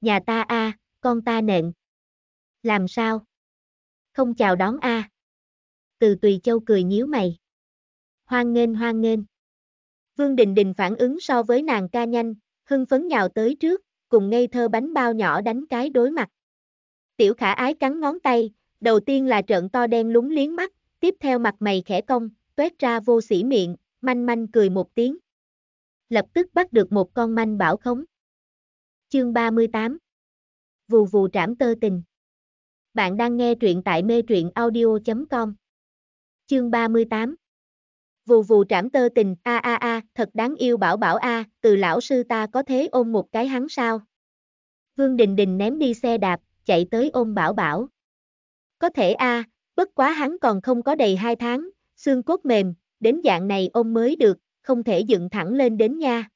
Speaker 1: Nhà ta a, con ta nện. Làm sao? Không chào đón a. Từ Tùy Châu cười nhíu mày. Hoan nghênh hoan nghênh. Vương Đình Đình phản ứng so với nàng ca nhanh, hưng phấn nhào tới trước, cùng ngây thơ bánh bao nhỏ đánh cái đối mặt. Tiểu khả ái cắn ngón tay, đầu tiên là trợn to đen lúng liếng mắt, tiếp theo mặt mày khẽ cong, tuét ra vô sỉ miệng, manh manh cười một tiếng lập tức bắt được một con manh bảo khống. Chương 38 Vù vù trảm tơ tình Bạn đang nghe truyện tại mê truyện audio.com Chương 38 Vù vù trảm tơ tình, a a a, thật đáng yêu bảo bảo a, từ lão sư ta có thế ôm một cái hắn sao? Vương Đình Đình ném đi xe đạp, chạy tới ôm bảo bảo. Có thể a, bất quá hắn còn không có đầy hai tháng, xương cốt mềm, đến dạng này ôm mới được, không thể dựng thẳng lên đến nha.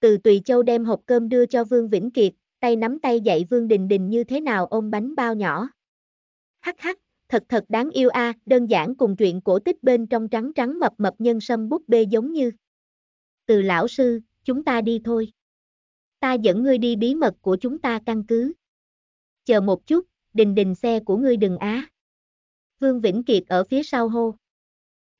Speaker 1: Từ Tùy Châu đem hộp cơm đưa cho Vương Vĩnh Kiệt, tay nắm tay dạy Vương Đình Đình như thế nào ôm bánh bao nhỏ. Hắc hắc, thật thật đáng yêu a, à, đơn giản cùng chuyện cổ tích bên trong trắng trắng mập mập nhân sâm búp bê giống như. Từ lão sư, chúng ta đi thôi. Ta dẫn ngươi đi bí mật của chúng ta căn cứ. Chờ một chút, đình đình xe của ngươi đừng á. Vương Vĩnh Kiệt ở phía sau hô.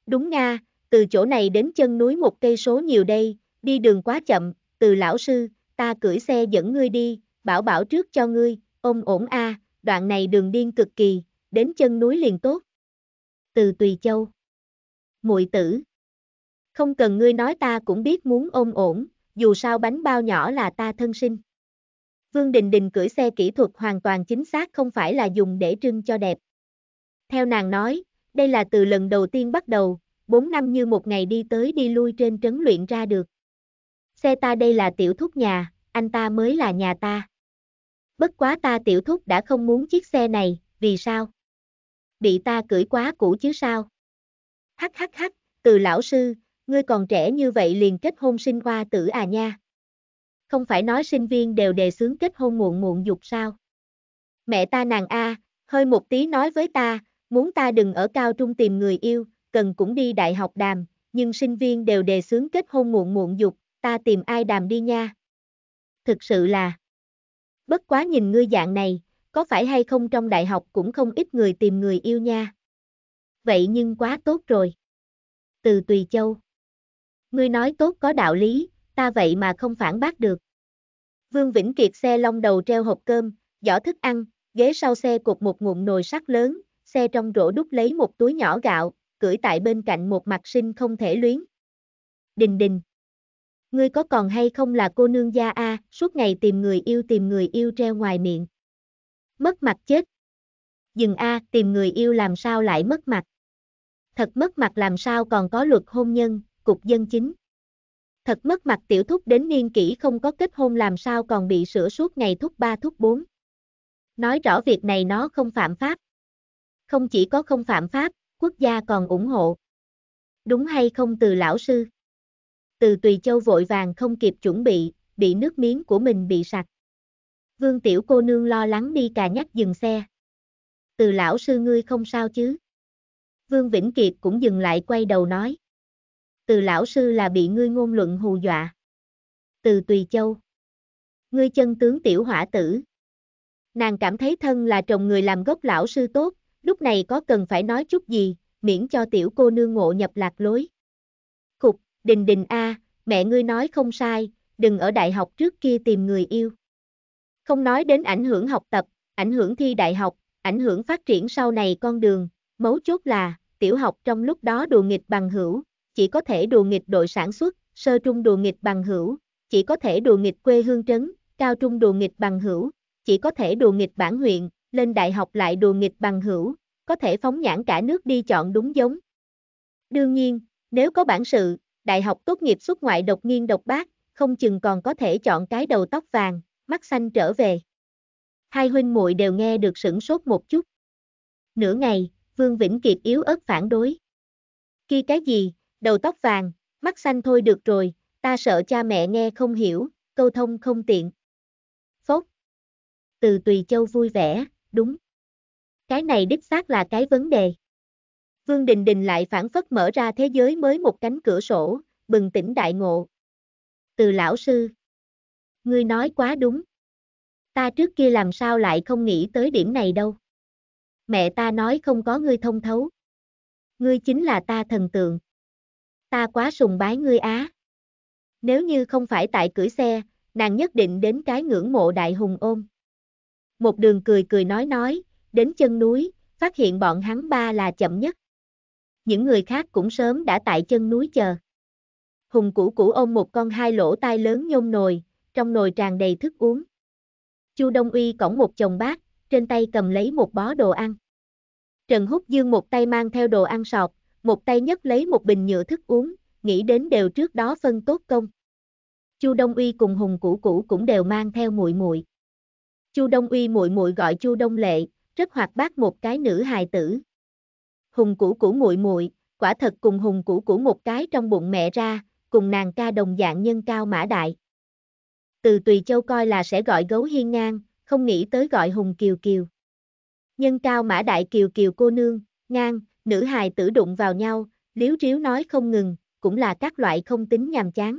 Speaker 1: Đúng nga, từ chỗ này đến chân núi một cây số nhiều đây, đi đường quá chậm, từ lão sư, ta cưỡi xe dẫn ngươi đi, bảo bảo trước cho ngươi, ôm ổn a, à, đoạn này đường điên cực kỳ, đến chân núi liền tốt. Từ Tùy Châu muội tử. Không cần ngươi nói ta cũng biết muốn ôm ổn, dù sao bánh bao nhỏ là ta thân sinh. Vương Đình Đình cưỡi xe kỹ thuật hoàn toàn chính xác không phải là dùng để trưng cho đẹp. Theo nàng nói, đây là từ lần đầu tiên bắt đầu, Bốn năm như một ngày đi tới đi lui trên trấn luyện ra được. Xe ta đây là tiểu thúc nhà, anh ta mới là nhà ta. Bất quá ta tiểu thúc đã không muốn chiếc xe này, vì sao? Bị ta cưỡi quá cũ chứ sao? Hắc hắc hắc, từ lão sư, ngươi còn trẻ như vậy liền kết hôn sinh hoa tử à nha. Không phải nói sinh viên đều đề xướng kết hôn muộn muộn dục sao? Mẹ ta nàng A, hơi một tí nói với ta, muốn ta đừng ở cao trung tìm người yêu, Cần cũng đi đại học đàm, nhưng sinh viên đều đề xướng kết hôn muộn muộn dục, ta tìm ai đàm đi nha. Thực sự là, bất quá nhìn ngươi dạng này, có phải hay không trong đại học cũng không ít người tìm người yêu nha. Vậy nhưng quá tốt rồi. Từ Tùy Châu. Ngươi nói tốt có đạo lý, ta vậy mà không phản bác được. Vương Vĩnh Kiệt xe long đầu treo hộp cơm, giỏ thức ăn, ghế sau xe cột một ngụm nồi sắt lớn, xe trong rổ đút lấy một túi nhỏ gạo, cưỡi tại bên cạnh một mặt sinh không thể luyến. Đình đình. Ngươi có còn hay không là cô nương gia a, suốt ngày tìm người yêu tìm người yêu treo ngoài miệng. Mất mặt chết. Dừng a, tìm người yêu làm sao lại mất mặt. Thật mất mặt làm sao còn có luật hôn nhân, cục dân chính. Thật mất mặt tiểu thúc đến niên kỷ không có kết hôn làm sao còn bị sửa suốt ngày thúc ba thúc bốn. Nói rõ việc này nó không phạm pháp. Không chỉ có không phạm pháp, quốc gia còn ủng hộ. Đúng hay không từ lão sư? Từ Tùy Châu vội vàng không kịp chuẩn bị, bị nước miếng của mình bị sạch. Vương Tiểu cô nương lo lắng đi cà nhắc dừng xe. Từ lão sư ngươi không sao chứ? Vương Vĩnh Kiệt cũng dừng lại quay đầu nói. Từ lão sư là bị ngươi ngôn luận hù dọa. Từ Tùy Châu. Ngươi chân tướng tiểu hỏa tử. Nàng cảm thấy thân là chồng người làm gốc lão sư tốt, lúc này có cần phải nói chút gì, miễn cho tiểu cô nương ngộ nhập lạc lối. Cục, đình đình a, mẹ ngươi nói không sai, đừng ở đại học trước kia tìm người yêu. Không nói đến ảnh hưởng học tập, ảnh hưởng thi đại học, ảnh hưởng phát triển sau này con đường, mấu chốt là, tiểu học trong lúc đó đùa nghịch bằng hữu, chỉ có thể đùa nghịch đội sản xuất, sơ trung đùa nghịch bằng hữu, chỉ có thể đùa nghịch quê hương trấn, cao trung đùa nghịch bằng hữu, chỉ có thể đùa nghịch bản huyện, lên đại học lại đùa nghịch bằng hữu, có thể phóng nhãn cả nước đi chọn đúng giống. Đương nhiên, nếu có bản sự, đại học tốt nghiệp xuất ngoại độc nghiên độc bác, không chừng còn có thể chọn cái đầu tóc vàng, mắt xanh trở về. Hai huynh muội đều nghe được sửng sốt một chút. Nửa ngày, Vương Vĩnh Kiệt yếu ớt phản đối. Khi cái gì, đầu tóc vàng, mắt xanh thôi được rồi, ta sợ cha mẹ nghe không hiểu, câu thông không tiện. Phốt. Từ Tùy Châu vui vẻ, đúng. Cái này đích xác là cái vấn đề. Vương Đình Đình lại phản phất mở ra thế giới mới một cánh cửa sổ, bừng tỉnh đại ngộ. Từ lão sư. Ngươi nói quá đúng. Ta trước kia làm sao lại không nghĩ tới điểm này đâu. Mẹ ta nói không có ngươi thông thấu. Ngươi chính là ta thần tượng. Ta quá sùng bái ngươi á. Nếu như không phải tại cưỡi xe, nàng nhất định đến cái ngưỡng mộ đại hùng ôm một đường cười cười nói nói, đến chân núi, phát hiện bọn hắn ba là chậm nhất. Những người khác cũng sớm đã tại chân núi chờ. Hùng củ củ ôm một con hai lỗ tai lớn nhôm nồi, trong nồi tràn đầy thức uống. Chu Đông Uy cõng một chồng bát, trên tay cầm lấy một bó đồ ăn. Trần Húc Dương một tay mang theo đồ ăn sọt, một tay nhấc lấy một bình nhựa thức uống, nghĩ đến đều trước đó phân tốt công. Chu Đông Uy cùng Hùng Củ Củ cũng đều mang theo muội muội. Chu Đông Uy muội muội gọi Chu Đông Lệ, rất hoạt bát một cái nữ hài tử. Hùng cũ của muội muội, quả thật cùng Hùng cũ của một cái trong bụng mẹ ra, cùng nàng ca đồng dạng nhân cao mã đại. Từ Tùy Châu coi là sẽ gọi gấu hiên ngang, không nghĩ tới gọi Hùng Kiều Kiều. Nhân cao mã đại Kiều Kiều cô nương, ngang, nữ hài tử đụng vào nhau, liếu riếu nói không ngừng, cũng là các loại không tính nhàm chán.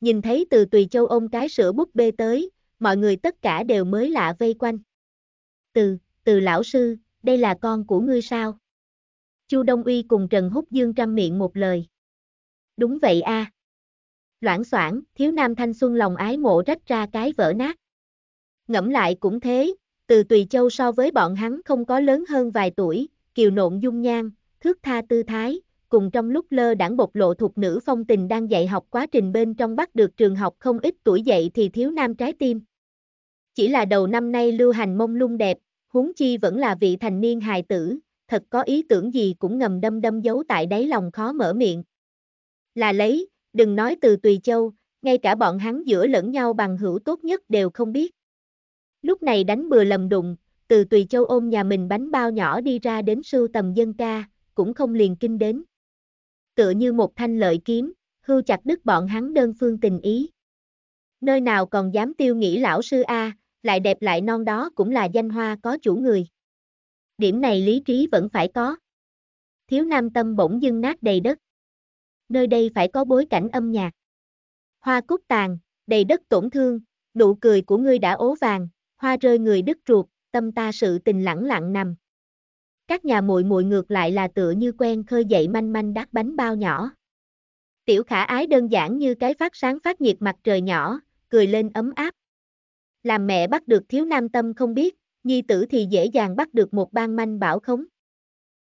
Speaker 1: Nhìn thấy từ Tùy Châu ôm cái sữa búp bê tới, mọi người tất cả đều mới lạ vây quanh. Từ, từ lão sư, đây là con của ngươi sao? Chu Đông Uy cùng Trần Húc Dương trăm miệng một lời. Đúng vậy a. À. Loãng soảng, thiếu nam thanh xuân lòng ái mộ rách ra cái vỡ nát. Ngẫm lại cũng thế, từ Tùy Châu so với bọn hắn không có lớn hơn vài tuổi, kiều nộn dung nhan, thước tha tư thái, cùng trong lúc lơ đảng bộc lộ thuộc nữ phong tình đang dạy học quá trình bên trong bắt được trường học không ít tuổi dậy thì thiếu nam trái tim. Chỉ là đầu năm nay lưu hành mông lung đẹp, huống chi vẫn là vị thành niên hài tử, thật có ý tưởng gì cũng ngầm đâm đâm giấu tại đáy lòng khó mở miệng. Là lấy, đừng nói từ Tùy Châu, ngay cả bọn hắn giữa lẫn nhau bằng hữu tốt nhất đều không biết. Lúc này đánh bừa lầm đụng, từ Tùy Châu ôm nhà mình bánh bao nhỏ đi ra đến sưu tầm dân ca, cũng không liền kinh đến. Tựa như một thanh lợi kiếm, hưu chặt đứt bọn hắn đơn phương tình ý. Nơi nào còn dám tiêu nghĩ lão sư A, lại đẹp lại non đó cũng là danh hoa có chủ người. Điểm này lý trí vẫn phải có. Thiếu nam tâm bỗng dưng nát đầy đất. Nơi đây phải có bối cảnh âm nhạc. Hoa cúc tàn, đầy đất tổn thương, nụ cười của ngươi đã ố vàng, hoa rơi người đứt ruột, tâm ta sự tình lẳng lặng nằm. Các nhà muội muội ngược lại là tựa như quen khơi dậy manh manh đát bánh bao nhỏ. Tiểu khả ái đơn giản như cái phát sáng phát nhiệt mặt trời nhỏ, cười lên ấm áp làm mẹ bắt được thiếu nam tâm không biết, nhi tử thì dễ dàng bắt được một bang manh bảo khống.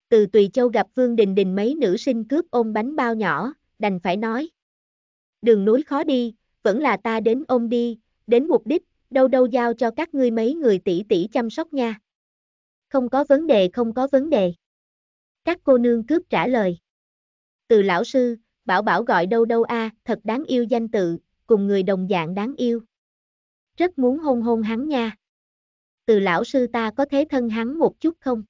Speaker 1: Từ Tùy Châu gặp Vương Đình Đình mấy nữ sinh cướp ôm bánh bao nhỏ, đành phải nói. Đường núi khó đi, vẫn là ta đến ôm đi, đến mục đích, đâu đâu giao cho các ngươi mấy người tỷ tỷ chăm sóc nha. Không có vấn đề không có vấn đề. Các cô nương cướp trả lời. Từ lão sư, bảo bảo gọi đâu đâu a, à, thật đáng yêu danh tự, cùng người đồng dạng đáng yêu rất muốn hôn hôn hắn nha. Từ lão sư ta có thế thân hắn một chút không?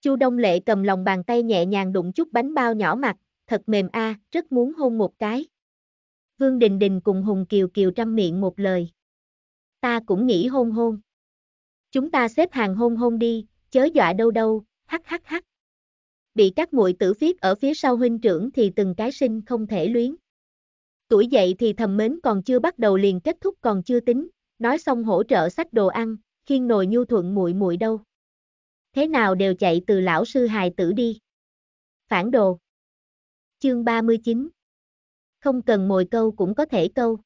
Speaker 1: Chu Đông Lệ cầm lòng bàn tay nhẹ nhàng đụng chút bánh bao nhỏ mặt, thật mềm a, rất muốn hôn một cái. Vương Đình Đình cùng Hùng Kiều Kiều trăm miệng một lời. Ta cũng nghĩ hôn hôn. Chúng ta xếp hàng hôn hôn đi, chớ dọa đâu đâu, hắc hắc hắc. Bị các muội tử phiết ở phía sau huynh trưởng thì từng cái sinh không thể luyến. Tuổi dậy thì thầm mến còn chưa bắt đầu liền kết thúc còn chưa tính, nói xong hỗ trợ sách đồ ăn, khiên nồi nhu thuận muội muội đâu. Thế nào đều chạy từ lão sư hài tử đi. Phản đồ. Chương 39 Không cần mồi câu cũng có thể câu.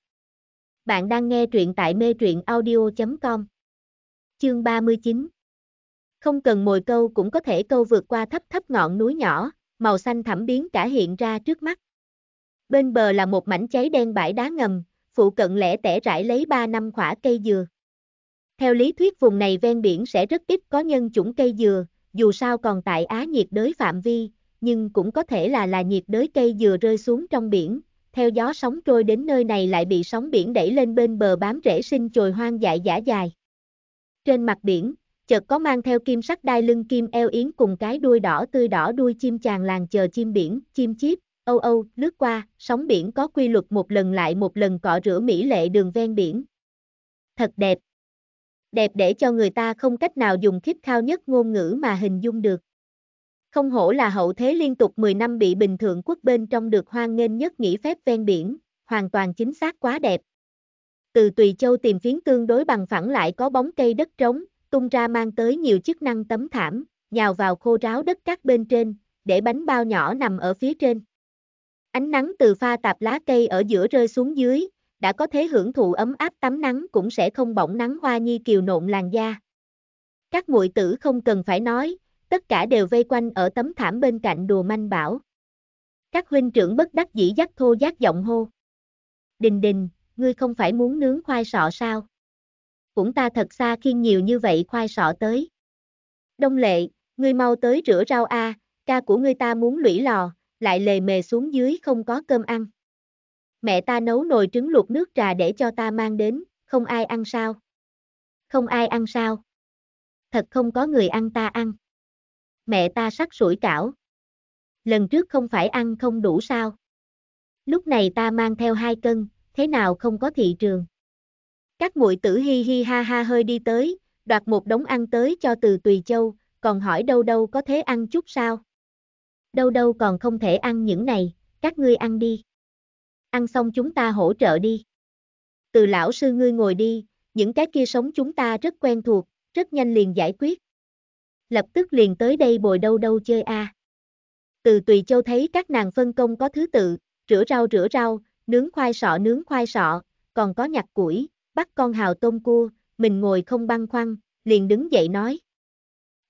Speaker 1: Bạn đang nghe truyện tại mê truyện audio.com Chương 39 Không cần mồi câu cũng có thể câu vượt qua thấp thấp ngọn núi nhỏ, màu xanh thẳm biến cả hiện ra trước mắt. Bên bờ là một mảnh cháy đen bãi đá ngầm, phụ cận lẻ tẻ rải lấy 3 năm khỏa cây dừa. Theo lý thuyết vùng này ven biển sẽ rất ít có nhân chủng cây dừa, dù sao còn tại Á nhiệt đới phạm vi, nhưng cũng có thể là là nhiệt đới cây dừa rơi xuống trong biển, theo gió sóng trôi đến nơi này lại bị sóng biển đẩy lên bên bờ bám rễ sinh chồi hoang dại giả dài. Trên mặt biển, chợt có mang theo kim sắc đai lưng kim eo yến cùng cái đuôi đỏ tươi đỏ đuôi chim chàng làng chờ chim biển, chim chip. Âu Âu, lướt qua, sóng biển có quy luật một lần lại một lần cọ rửa mỹ lệ đường ven biển. Thật đẹp. Đẹp để cho người ta không cách nào dùng khiếp khao nhất ngôn ngữ mà hình dung được. Không hổ là hậu thế liên tục 10 năm bị bình thường quốc bên trong được hoan nghênh nhất nghỉ phép ven biển, hoàn toàn chính xác quá đẹp. Từ Tùy Châu tìm phiến tương đối bằng phẳng lại có bóng cây đất trống, tung ra mang tới nhiều chức năng tấm thảm, nhào vào khô ráo đất cát bên trên, để bánh bao nhỏ nằm ở phía trên. Ánh nắng từ pha tạp lá cây ở giữa rơi xuống dưới, đã có thể hưởng thụ ấm áp tắm nắng cũng sẽ không bỏng nắng hoa nhi kiều nộn làn da. Các muội tử không cần phải nói, tất cả đều vây quanh ở tấm thảm bên cạnh đùa manh bảo. Các huynh trưởng bất đắc dĩ dắt thô giác giọng hô. Đình đình, ngươi không phải muốn nướng khoai sọ sao? Cũng ta thật xa khiên nhiều như vậy khoai sọ tới. Đông lệ, ngươi mau tới rửa rau a, à, ca của ngươi ta muốn lũy lò, lại lề mề xuống dưới không có cơm ăn. Mẹ ta nấu nồi trứng luộc nước trà để cho ta mang đến, không ai ăn sao? Không ai ăn sao? Thật không có người ăn ta ăn. Mẹ ta sắc sủi cảo. Lần trước không phải ăn không đủ sao? Lúc này ta mang theo hai cân, thế nào không có thị trường? Các muội tử hi hi ha ha hơi đi tới, đoạt một đống ăn tới cho từ Tùy Châu, còn hỏi đâu đâu có thế ăn chút sao? đâu đâu còn không thể ăn những này, các ngươi ăn đi. Ăn xong chúng ta hỗ trợ đi. Từ lão sư ngươi ngồi đi, những cái kia sống chúng ta rất quen thuộc, rất nhanh liền giải quyết. Lập tức liền tới đây bồi đâu đâu chơi a. À. Từ Tùy Châu thấy các nàng phân công có thứ tự, rửa rau rửa rau, nướng khoai sọ nướng khoai sọ, còn có nhặt củi, bắt con hào tôm cua, mình ngồi không băng khoăn, liền đứng dậy nói.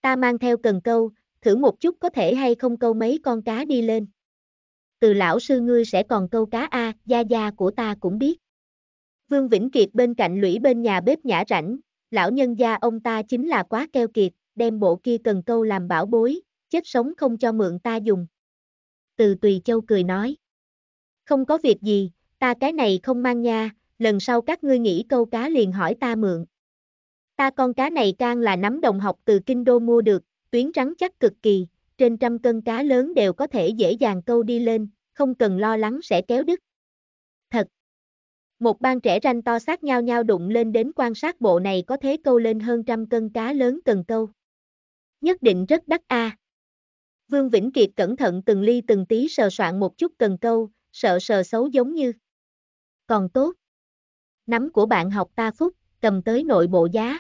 Speaker 1: Ta mang theo cần câu, thử một chút có thể hay không câu mấy con cá đi lên. Từ lão sư ngươi sẽ còn câu cá A, gia gia của ta cũng biết. Vương Vĩnh Kiệt bên cạnh lũy bên nhà bếp nhã rảnh, lão nhân gia ông ta chính là quá keo kiệt, đem bộ kia cần câu làm bảo bối, chết sống không cho mượn ta dùng. Từ Tùy Châu cười nói. Không có việc gì, ta cái này không mang nha, lần sau các ngươi nghĩ câu cá liền hỏi ta mượn. Ta con cá này can là nắm đồng học từ Kinh Đô mua được, tuyến rắn chắc cực kỳ, trên trăm cân cá lớn đều có thể dễ dàng câu đi lên, không cần lo lắng sẽ kéo đứt. Thật! Một ban trẻ ranh to sát nhau nhau đụng lên đến quan sát bộ này có thể câu lên hơn trăm cân cá lớn cần câu. Nhất định rất đắt a. À. Vương Vĩnh Kiệt cẩn thận từng ly từng tí sờ soạn một chút cần câu, sợ sờ xấu giống như. Còn tốt. Nắm của bạn học ta phúc, cầm tới nội bộ giá.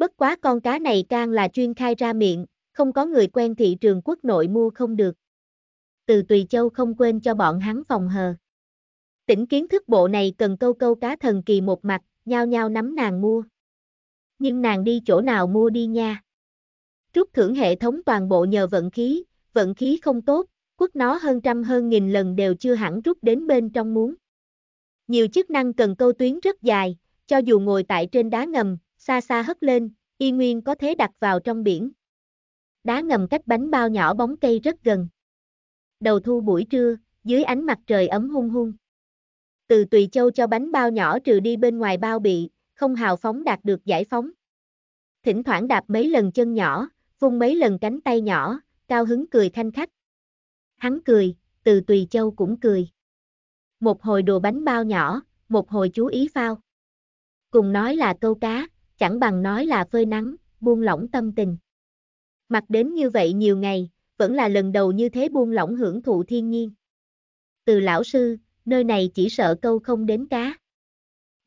Speaker 1: Bất quá con cá này can là chuyên khai ra miệng, không có người quen thị trường quốc nội mua không được. Từ Tùy Châu không quên cho bọn hắn phòng hờ. Tỉnh kiến thức bộ này cần câu câu cá thần kỳ một mặt, nhau nhau nắm nàng mua. Nhưng nàng đi chỗ nào mua đi nha. Trúc thưởng hệ thống toàn bộ nhờ vận khí, vận khí không tốt, quất nó hơn trăm hơn nghìn lần đều chưa hẳn rút đến bên trong muốn. Nhiều chức năng cần câu tuyến rất dài, cho dù ngồi tại trên đá ngầm, xa xa hất lên, y nguyên có thế đặt vào trong biển. Đá ngầm cách bánh bao nhỏ bóng cây rất gần. Đầu thu buổi trưa, dưới ánh mặt trời ấm hung hung. Từ Tùy Châu cho bánh bao nhỏ trừ đi bên ngoài bao bị, không hào phóng đạt được giải phóng. Thỉnh thoảng đạp mấy lần chân nhỏ, vung mấy lần cánh tay nhỏ, cao hứng cười thanh khách. Hắn cười, từ Tùy Châu cũng cười. Một hồi đồ bánh bao nhỏ, một hồi chú ý phao. Cùng nói là câu cá, chẳng bằng nói là phơi nắng, buông lỏng tâm tình. Mặc đến như vậy nhiều ngày, vẫn là lần đầu như thế buông lỏng hưởng thụ thiên nhiên. Từ lão sư, nơi này chỉ sợ câu không đến cá.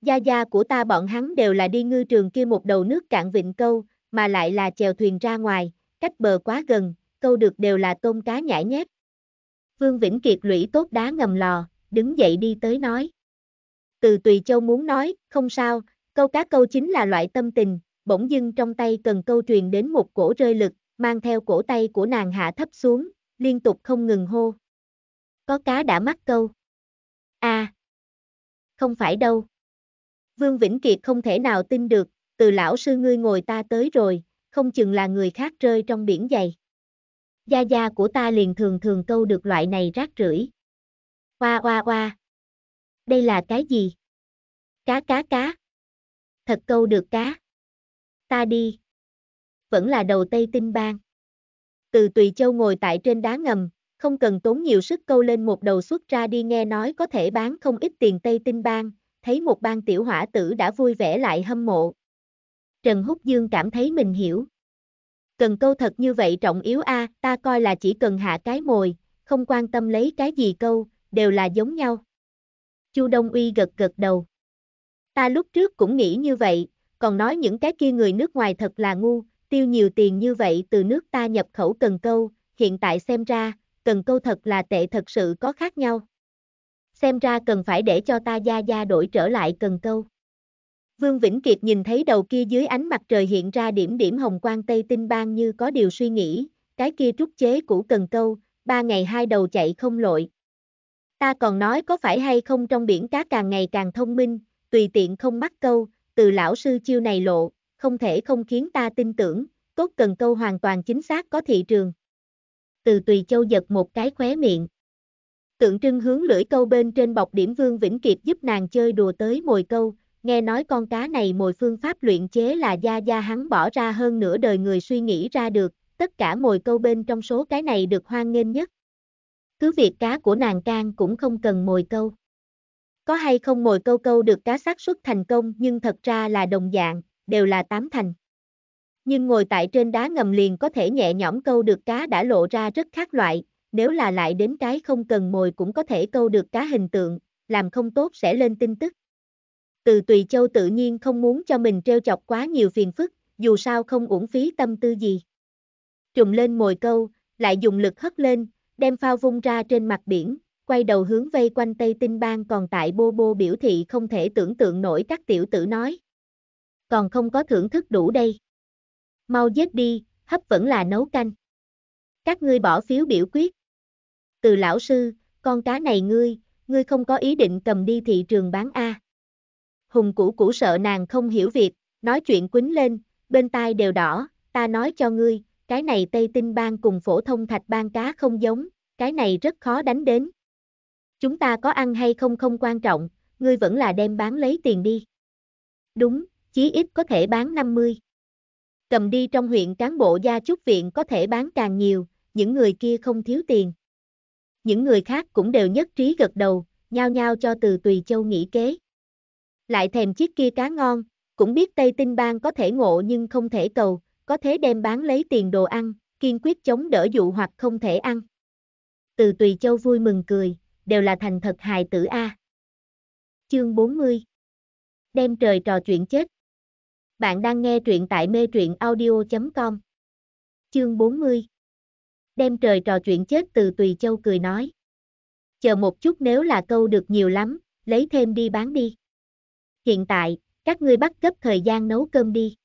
Speaker 1: Gia gia của ta bọn hắn đều là đi ngư trường kia một đầu nước cạn vịnh câu, mà lại là chèo thuyền ra ngoài, cách bờ quá gần, câu được đều là tôm cá nhãi nhép. Vương Vĩnh Kiệt lũy tốt đá ngầm lò, đứng dậy đi tới nói. Từ Tùy Châu muốn nói, không sao, Câu cá câu chính là loại tâm tình, bỗng dưng trong tay cần câu truyền đến một cổ rơi lực, mang theo cổ tay của nàng hạ thấp xuống, liên tục không ngừng hô. Có cá đã mắc câu. À, không phải đâu. Vương Vĩnh Kiệt không thể nào tin được, từ lão sư ngươi ngồi ta tới rồi, không chừng là người khác rơi trong biển dày. Gia gia của ta liền thường thường câu được loại này rác rưởi. Oa oa oa. Đây là cái gì? Cá cá cá. Thật câu được cá. Ta đi. Vẫn là đầu Tây Tinh Bang. Từ Tùy Châu ngồi tại trên đá ngầm, không cần tốn nhiều sức câu lên một đầu xuất ra đi nghe nói có thể bán không ít tiền Tây Tinh Bang, thấy một bang tiểu hỏa tử đã vui vẻ lại hâm mộ. Trần Húc Dương cảm thấy mình hiểu. Cần câu thật như vậy trọng yếu a, à, ta coi là chỉ cần hạ cái mồi, không quan tâm lấy cái gì câu, đều là giống nhau. Chu Đông Uy gật gật đầu. Ta lúc trước cũng nghĩ như vậy, còn nói những cái kia người nước ngoài thật là ngu, tiêu nhiều tiền như vậy từ nước ta nhập khẩu cần câu, hiện tại xem ra, cần câu thật là tệ thật sự có khác nhau. Xem ra cần phải để cho ta gia gia đổi trở lại cần câu. Vương Vĩnh Kiệt nhìn thấy đầu kia dưới ánh mặt trời hiện ra điểm điểm hồng quang Tây Tinh Bang như có điều suy nghĩ, cái kia trúc chế của cần câu, ba ngày hai đầu chạy không lội. Ta còn nói có phải hay không trong biển cá càng ngày càng thông minh, tùy tiện không bắt câu, từ lão sư chiêu này lộ, không thể không khiến ta tin tưởng, cốt cần câu hoàn toàn chính xác có thị trường. Từ Tùy Châu giật một cái khóe miệng. Tượng trưng hướng lưỡi câu bên trên bọc điểm Vương Vĩnh kịp giúp nàng chơi đùa tới mồi câu, nghe nói con cá này mồi phương pháp luyện chế là gia gia hắn bỏ ra hơn nửa đời người suy nghĩ ra được, tất cả mồi câu bên trong số cái này được hoan nghênh nhất. Cứ việc cá của nàng can cũng không cần mồi câu. Có hay không mồi câu câu được cá xác suất thành công nhưng thật ra là đồng dạng, đều là tám thành. Nhưng ngồi tại trên đá ngầm liền có thể nhẹ nhõm câu được cá đã lộ ra rất khác loại, nếu là lại đến cái không cần mồi cũng có thể câu được cá hình tượng, làm không tốt sẽ lên tin tức. Từ Tùy Châu tự nhiên không muốn cho mình treo chọc quá nhiều phiền phức, dù sao không uổng phí tâm tư gì. Trùng lên mồi câu, lại dùng lực hất lên, đem phao vung ra trên mặt biển, quay đầu hướng vây quanh Tây Tinh Bang còn tại bô bô biểu thị không thể tưởng tượng nổi các tiểu tử nói. Còn không có thưởng thức đủ đây. Mau giết đi, hấp vẫn là nấu canh. Các ngươi bỏ phiếu biểu quyết. Từ lão sư, con cá này ngươi, ngươi không có ý định cầm đi thị trường bán A. Hùng cũ cũ sợ nàng không hiểu việc, nói chuyện quýnh lên, bên tai đều đỏ, ta nói cho ngươi, cái này Tây Tinh Bang cùng phổ thông thạch bang cá không giống, cái này rất khó đánh đến. Chúng ta có ăn hay không không quan trọng, ngươi vẫn là đem bán lấy tiền đi. Đúng, chí ít có thể bán 50. Cầm đi trong huyện cán bộ gia chúc viện có thể bán càng nhiều, những người kia không thiếu tiền. Những người khác cũng đều nhất trí gật đầu, nhao nhao cho từ Tùy Châu nghĩ kế. Lại thèm chiếc kia cá ngon, cũng biết Tây Tinh Bang có thể ngộ nhưng không thể cầu, có thế đem bán lấy tiền đồ ăn, kiên quyết chống đỡ dụ hoặc không thể ăn. Từ Tùy Châu vui mừng cười, đều là thành thật hài tử A. Chương 40 Đem trời trò chuyện chết Bạn đang nghe truyện tại mê truyện audio.com Chương 40 Đem trời trò chuyện chết từ Tùy Châu cười nói Chờ một chút nếu là câu được nhiều lắm, lấy thêm đi bán đi. Hiện tại, các ngươi bắt cấp thời gian nấu cơm đi.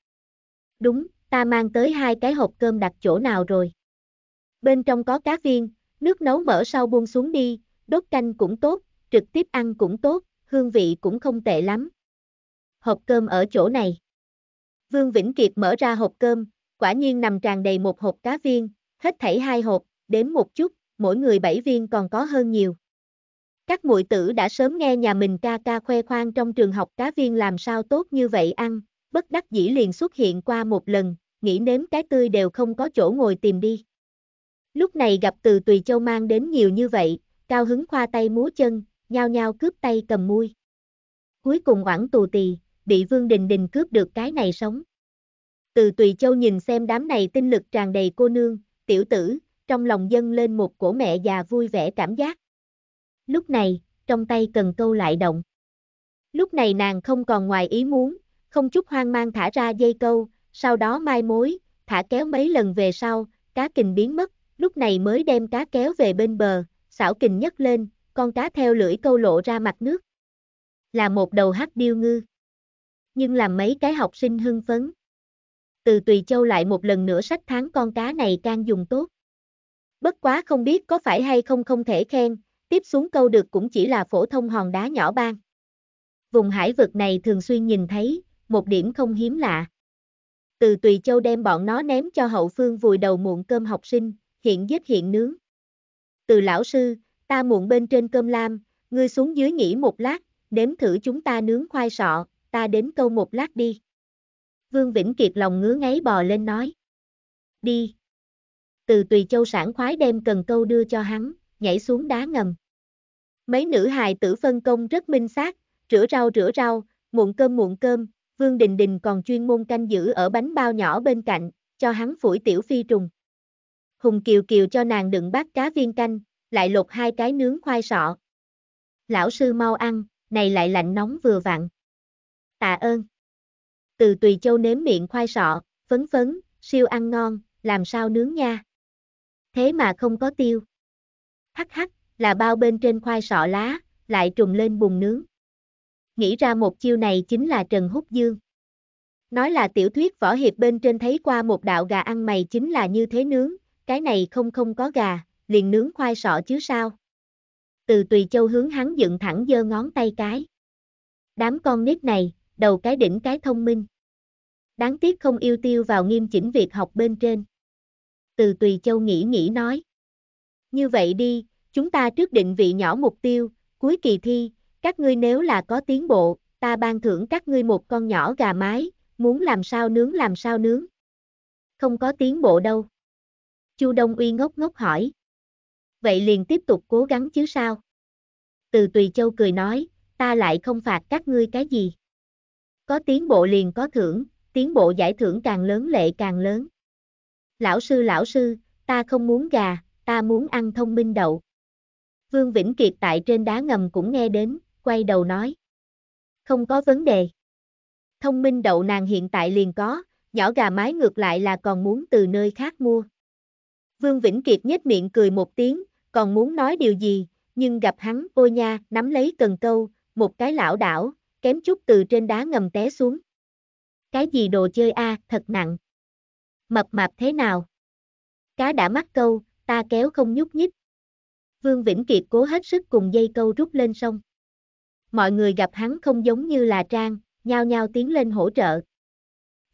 Speaker 1: Đúng, ta mang tới hai cái hộp cơm đặt chỗ nào rồi. Bên trong có cá viên, nước nấu mỡ sau buông xuống đi, đốt canh cũng tốt, trực tiếp ăn cũng tốt, hương vị cũng không tệ lắm. Hộp cơm ở chỗ này. Vương Vĩnh Kiệt mở ra hộp cơm, quả nhiên nằm tràn đầy một hộp cá viên, hết thảy hai hộp, đếm một chút, mỗi người bảy viên còn có hơn nhiều. Các muội tử đã sớm nghe nhà mình ca ca khoe khoang trong trường học cá viên làm sao tốt như vậy ăn, bất đắc dĩ liền xuất hiện qua một lần, nghĩ nếm cái tươi đều không có chỗ ngồi tìm đi. Lúc này gặp từ Tùy Châu mang đến nhiều như vậy, cao hứng khoa tay múa chân, nhao nhao cướp tay cầm mui. Cuối cùng oảng tù tì, bị Vương Đình Đình cướp được cái này sống. Từ Tùy Châu nhìn xem đám này tinh lực tràn đầy cô nương, tiểu tử, trong lòng dâng lên một cổ mẹ già vui vẻ cảm giác. Lúc này, trong tay cần câu lại động. Lúc này nàng không còn ngoài ý muốn, không chút hoang mang thả ra dây câu, sau đó mai mối, thả kéo mấy lần về sau, cá kình biến mất, lúc này mới đem cá kéo về bên bờ, xảo kình nhấc lên, con cá theo lưỡi câu lộ ra mặt nước. Là một đầu hắc điêu ngư. Nhưng làm mấy cái học sinh hưng phấn. Từ Tùy Châu lại một lần nữa sách tháng con cá này can dùng tốt. Bất quá không biết có phải hay không không thể khen, tiếp xuống câu được cũng chỉ là phổ thông hòn đá nhỏ ban. Vùng hải vực này thường xuyên nhìn thấy, một điểm không hiếm lạ. Từ Tùy Châu đem bọn nó ném cho hậu phương vùi đầu muộn cơm học sinh, hiện giết hiện nướng từ lão sư, ta muộn bên trên cơm lam, ngươi xuống dưới nghỉ một lát, nếm thử chúng ta nướng khoai sọ, ta đến câu một lát đi. Vương Vĩnh Kiệt lòng ngứa ngáy bò lên nói. Đi. Từ Tùy Châu sản khoái đem cần câu đưa cho hắn, nhảy xuống đá ngầm. Mấy nữ hài tử phân công rất minh xác, rửa rau rửa rau, muộn cơm muộn cơm, Vương Đình Đình còn chuyên môn canh giữ ở bánh bao nhỏ bên cạnh, cho hắn phủi tiểu phi trùng. Hùng Kiều Kiều cho nàng đựng bát cá viên canh, lại lột hai cái nướng khoai sọ. Lão sư mau ăn, này lại lạnh nóng vừa vặn. Tạ ơn. Từ Tùy Châu nếm miệng khoai sọ, phấn phấn, siêu ăn ngon, làm sao nướng nha. Thế mà không có tiêu. Hắc hắc, là bao bên trên khoai sọ lá, lại trùng lên bùng nướng. Nghĩ ra một chiêu này chính là Trần Húc Dương. Nói là tiểu thuyết võ hiệp bên trên thấy qua một đạo gà ăn mày chính là như thế nướng, cái này không không có gà, liền nướng khoai sọ chứ sao. Từ Tùy Châu hướng hắn dựng thẳng giơ ngón tay cái. Đám con nít này, đầu cái đỉnh cái thông minh. Đáng tiếc không yêu tiêu vào nghiêm chỉnh việc học bên trên. Từ Tùy Châu nghĩ nghĩ nói. Như vậy đi, chúng ta trước định vị nhỏ mục tiêu, cuối kỳ thi, các ngươi nếu là có tiến bộ, ta ban thưởng các ngươi một con nhỏ gà mái, muốn làm sao nướng làm sao nướng. Không có tiến bộ đâu. Chu Đông Uy ngốc ngốc hỏi. Vậy liền tiếp tục cố gắng chứ sao? Từ Tùy Châu cười nói, ta lại không phạt các ngươi cái gì. Có tiến bộ liền có thưởng, tiến bộ giải thưởng càng lớn lệ càng lớn. Lão sư lão sư, ta không muốn gà, ta muốn ăn thông minh đậu. Vương Vĩnh Kiệt tại trên đá ngầm cũng nghe đến, quay đầu nói. Không có vấn đề. Thông minh đậu nàng hiện tại liền có, nhỏ gà mái ngược lại là còn muốn từ nơi khác mua. Vương Vĩnh Kiệt nhếch miệng cười một tiếng, còn muốn nói điều gì, nhưng gặp hắn ôi nha nắm lấy cần câu, một cái lão đảo, kém chút từ trên đá ngầm té xuống. Cái gì đồ chơi a, thật nặng. Mập mạp thế nào? Cá đã mắc câu, ta kéo không nhúc nhích. Vương Vĩnh Kiệt cố hết sức cùng dây câu rút lên sông. Mọi người gặp hắn không giống như là trang, nhao nhao tiến lên hỗ trợ.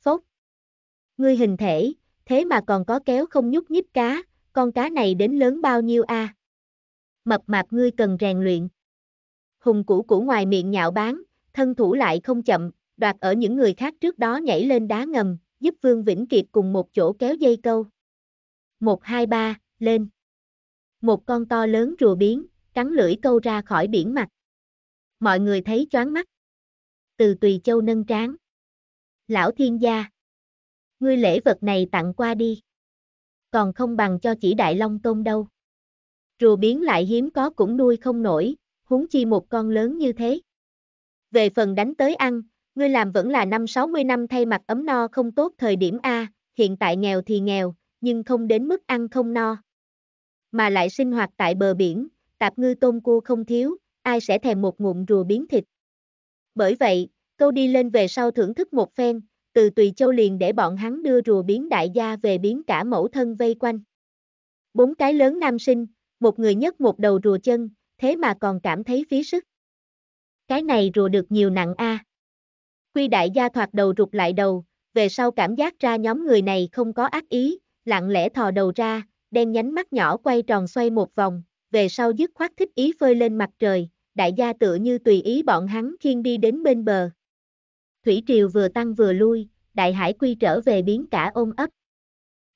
Speaker 1: Phốt. Ngươi hình thể, thế mà còn có kéo không nhúc nhích cá, con cá này đến lớn bao nhiêu a? À? Mập mạp ngươi cần rèn luyện. Hùng củ củ ngoài miệng nhạo báng, thân thủ lại không chậm, đoạt ở những người khác trước đó nhảy lên đá ngầm, giúp Vương Vĩnh Kiệt cùng một chỗ kéo dây câu. Một hai ba, lên. Một con to lớn rùa biến, cắn lưỡi câu ra khỏi biển mặt. Mọi người thấy choáng mắt. Từ Tùy Châu nâng tráng. Lão thiên gia ngươi lễ vật này tặng qua đi. Còn không bằng cho chỉ đại long tôm đâu. Rùa biến lại hiếm có cũng nuôi không nổi, huống chi một con lớn như thế. Về phần đánh tới ăn, ngươi làm vẫn là năm 60 năm thay mặt ấm no không tốt thời điểm A, hiện tại nghèo thì nghèo, nhưng không đến mức ăn không no. Mà lại sinh hoạt tại bờ biển, tạp ngư tôm cua không thiếu, ai sẽ thèm một ngụm rùa biến thịt. Bởi vậy, câu đi lên về sau thưởng thức một phen, từ Tùy Châu liền để bọn hắn đưa rùa biến đại gia về biến cả mẫu thân vây quanh. Bốn cái lớn nam sinh, một người nhất một đầu rùa chân, thế mà còn cảm thấy phí sức. Cái này rùa được nhiều nặng a. Quy đại gia thoạt đầu rụt lại đầu, về sau cảm giác ra nhóm người này không có ác ý, lặng lẽ thò đầu ra, đen nhánh mắt nhỏ quay tròn xoay một vòng, về sau dứt khoát thích ý phơi lên mặt trời, đại gia tựa như tùy ý bọn hắn khiên đi đến bên bờ thủy triều vừa tăng vừa lui, đại hải quy trở về biến cả ôm ấp.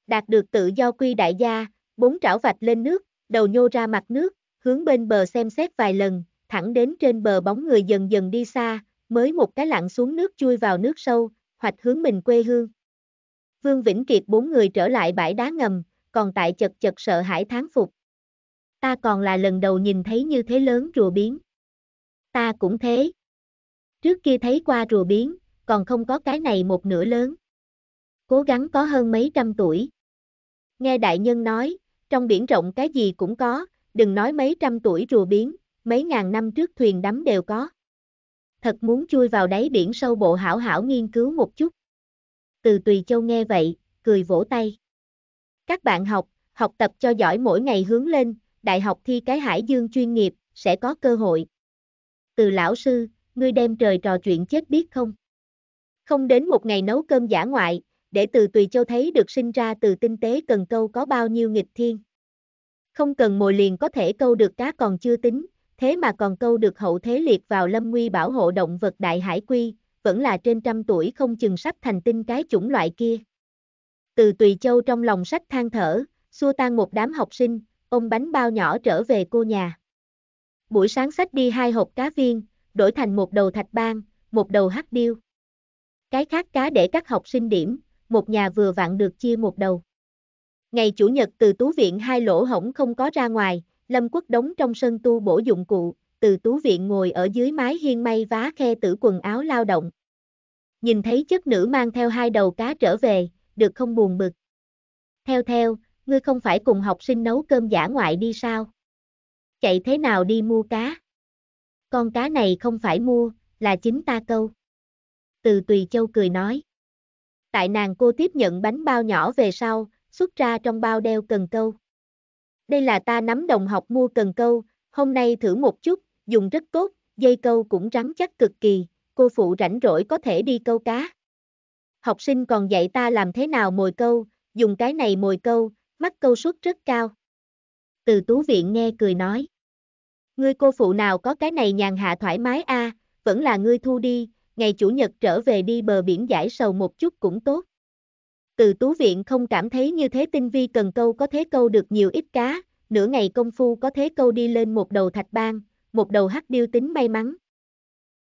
Speaker 1: Đạt được tự do quy đại gia, bốn trảo vạch lên nước, đầu nhô ra mặt nước, hướng bên bờ xem xét vài lần, thẳng đến trên bờ bóng người dần dần đi xa, mới một cái lặn xuống nước chui vào nước sâu, hoạch hướng mình quê hương. Vương Vĩnh Kiệt bốn người trở lại bãi đá ngầm, còn tại chật chật sợ hãi tháng phục. Ta còn là lần đầu nhìn thấy như thế lớn rùa biến. Ta cũng thế. Trước kia thấy qua rùa biến, còn không có cái này một nửa lớn. Cố gắng có hơn mấy trăm tuổi. Nghe đại nhân nói, trong biển rộng cái gì cũng có, đừng nói mấy trăm tuổi rùa biến, mấy ngàn năm trước thuyền đắm đều có. Thật muốn chui vào đáy biển sâu bộ hảo hảo nghiên cứu một chút. Từ Tùy Châu nghe vậy, cười vỗ tay. Các bạn học, học tập cho giỏi mỗi ngày hướng lên, đại học thi cái hải dương chuyên nghiệp, sẽ có cơ hội. Từ lão sư, ngươi đem trời trò chuyện chết biết không? Không đến một ngày nấu cơm giả ngoại, để từ Tùy Châu thấy được sinh ra từ tinh tế cần câu có bao nhiêu nghịch thiên. Không cần mồi liền có thể câu được cá còn chưa tính, thế mà còn câu được hậu thế liệt vào lâm nguy bảo hộ động vật đại hải quy, vẫn là trên trăm tuổi không chừng sắp thành tinh cái chủng loại kia. Từ Tùy Châu trong lòng sách than thở, xua tan một đám học sinh, ông bánh bao nhỏ trở về cô nhà. Buổi sáng sách đi hai hộp cá viên, đổi thành một đầu thạch ban, một đầu hắc điêu. Cái khác cá để các học sinh điểm, một nhà vừa vặn được chia một đầu. Ngày Chủ nhật từ tú viện hai lỗ hổng không có ra ngoài, Lâm Quốc đóng trong sân tu bổ dụng cụ, từ tú viện ngồi ở dưới mái hiên may vá khe tử quần áo lao động. Nhìn thấy chất nữ mang theo hai đầu cá trở về, được không buồn bực. Theo theo, ngươi không phải cùng học sinh nấu cơm giả ngoại đi sao? Chạy thế nào đi mua cá? Con cá này không phải mua, là chính ta câu. Từ Tùy Châu cười nói. Tại nàng cô tiếp nhận bánh bao nhỏ về sau, xuất ra trong bao đeo cần câu. Đây là ta nắm đồng học mua cần câu, hôm nay thử một chút, dùng rất tốt, dây câu cũng rắn chắc cực kỳ, cô phụ rảnh rỗi có thể đi câu cá. Học sinh còn dạy ta làm thế nào mồi câu, dùng cái này mồi câu, mắc câu suất rất cao. Từ tú viện nghe cười nói. Ngươi cô phụ nào có cái này nhàn hạ thoải mái a, vẫn là ngươi thu đi, ngày chủ nhật trở về đi bờ biển giải sầu một chút cũng tốt. Từ tú viện không cảm thấy như thế tinh vi cần câu có thế câu được nhiều ít cá, nửa ngày công phu có thế câu đi lên một đầu thạch bang một đầu hắc điêu tính may mắn.